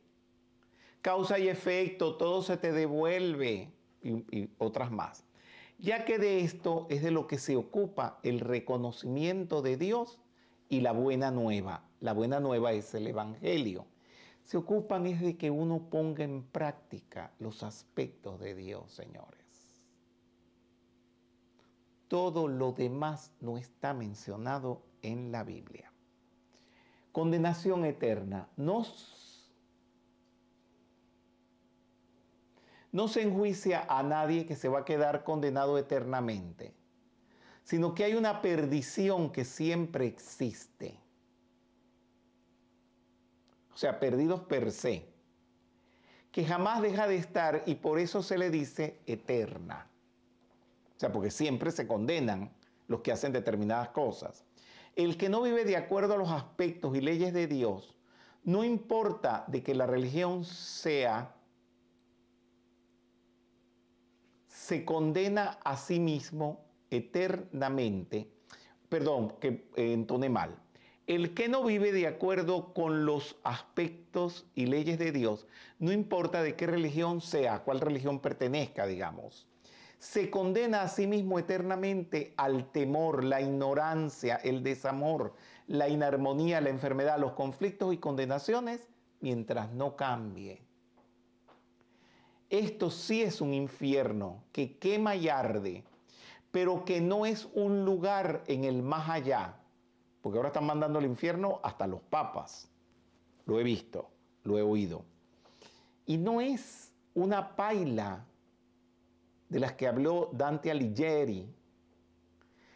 Causa y efecto, todo se te devuelve y, otras más. Ya que de esto es de lo que se ocupa el reconocimiento de Dios y la buena nueva. La buena nueva es el Evangelio. Se ocupan es de que uno ponga en práctica los aspectos de Dios, Señor. Todo lo demás no está mencionado en la Biblia. Condenación eterna. no se enjuicia a nadie que se va a quedar condenado eternamente, sino que hay una perdición que siempre existe. O sea, perdidos per se que jamás deja de estar y por eso se le dice eterna. O sea, porque siempre se condenan los que hacen determinadas cosas. El que no vive de acuerdo a los aspectos y leyes de Dios, no importa de que la religión sea, se condena a sí mismo eternamente. Perdón, que eh, entone mal. El que no vive de acuerdo con los aspectos y leyes de Dios, no importa de qué religión sea, a cuál religión pertenezca, digamos, se condena a sí mismo eternamente al temor, la ignorancia, el desamor, la inarmonía, la enfermedad, los conflictos y condenaciones mientras no cambie. Esto sí es un infierno que quema y arde, pero que no es un lugar en el más allá, porque ahora están mandando al infierno hasta los papas. Lo he visto, lo he oído. Y no es una paila de las que habló Dante Alighieri.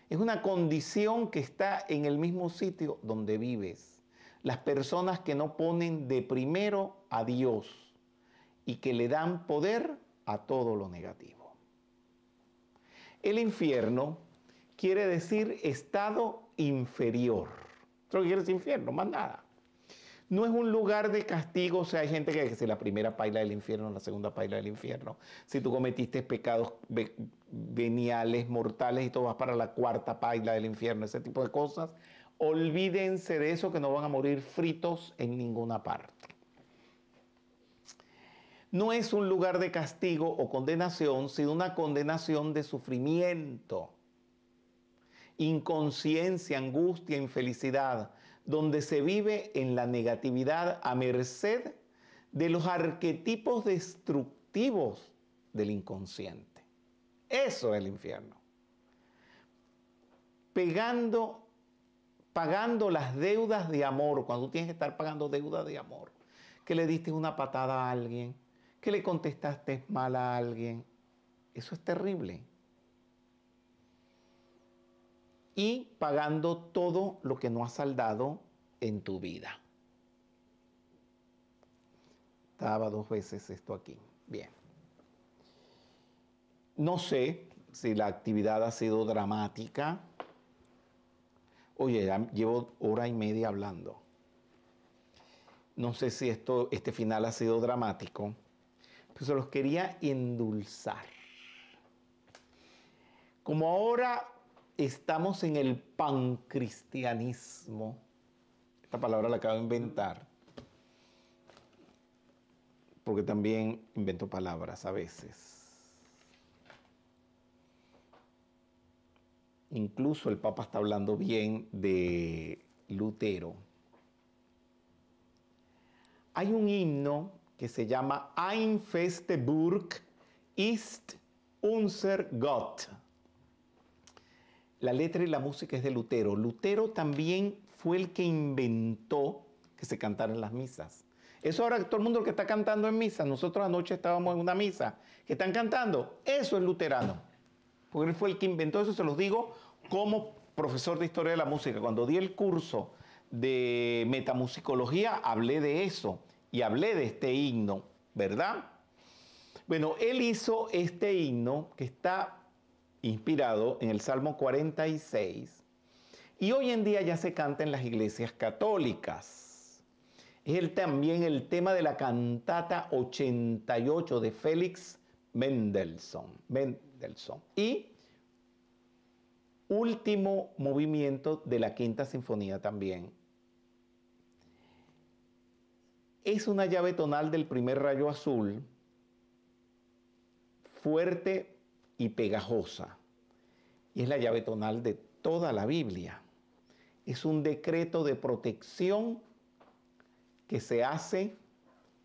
Es una condición que está en el mismo sitio donde vives. Las personas que no ponen de primero a Dios y que le dan poder a todo lo negativo. El infierno quiere decir estado inferior. ¿Qué quiere decir infierno, más nada no es un lugar de castigo. O sea, hay gente que dice la primera paila del infierno, la segunda paila del infierno. Si tú cometiste pecados veniales, mortales y tú vas para la cuarta paila del infierno, ese tipo de cosas. Olvídense de eso, que no van a morir fritos en ninguna parte. No es un lugar de castigo o condenación, sino una condenación de sufrimiento inconsciencia, angustia, infelicidad donde se vive en la negatividad a merced de los arquetipos destructivos del inconsciente. Eso es el infierno. Pegando, pagando las deudas de amor, cuando tú tienes que estar pagando deudas de amor, que le diste una patada a alguien, que le contestaste mal a alguien, eso es terrible. y pagando todo lo que no has saldado en tu vida. Estaba dos veces esto aquí. Bien. No sé si la actividad ha sido dramática. Oye, llevo hora y media hablando. No sé si esto, este final ha sido dramático, pero se los quería endulzar. Como ahora estamos en el pancristianismo. Esta palabra la acabo de inventar. Porque también invento palabras a veces. Incluso el Papa está hablando bien de Lutero. Hay un himno que se llama Ein Burg ist unser Gott la letra y la música es de Lutero. Lutero también fue el que inventó que se cantaran las misas. Eso ahora todo el mundo que está cantando en misa, nosotros anoche estábamos en una misa, que están cantando, eso es luterano. Porque él fue el que inventó eso, se los digo como profesor de historia de la música. Cuando di el curso de metamusicología, hablé de eso y hablé de este himno, ¿verdad? Bueno, él hizo este himno que está inspirado en el Salmo 46 y hoy en día ya se canta en las iglesias católicas. Es también el tema de la cantata 88 de Félix Mendelssohn, Mendelssohn y último movimiento de la Quinta Sinfonía también. Es una llave tonal del primer rayo azul, fuerte y pegajosa. Y es la llave tonal de toda la Biblia. Es un decreto de protección que se hace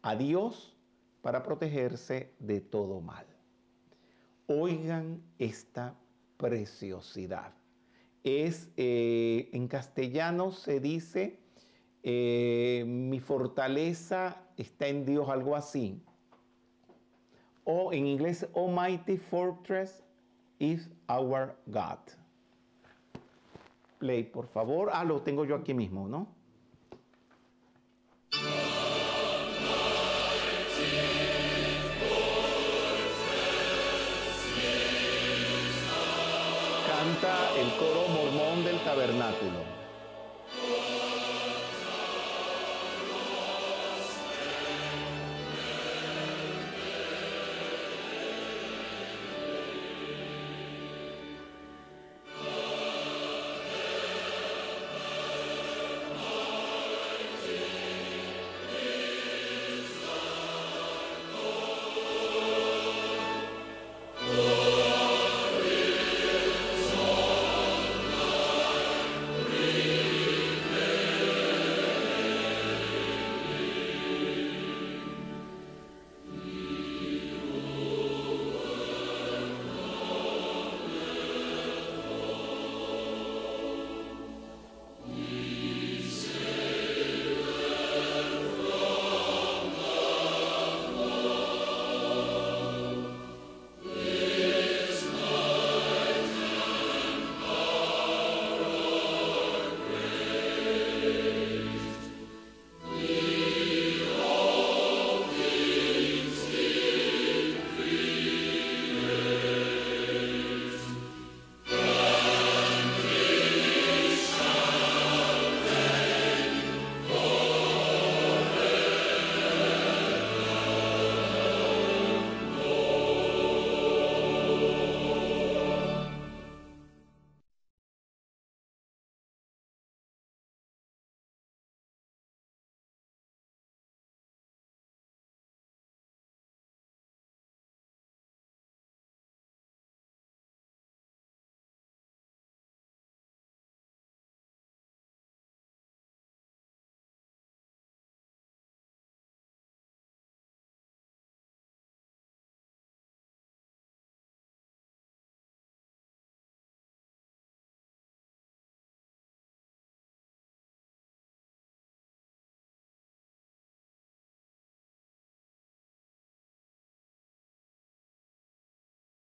a Dios para protegerse de todo mal. Oigan esta preciosidad. Es, eh, en castellano se dice, eh, mi fortaleza está en Dios, algo así o en inglés Almighty Fortress is our God. Play, por favor. Ah, lo tengo yo aquí mismo, ¿no? Canta el coro mormón del tabernáculo.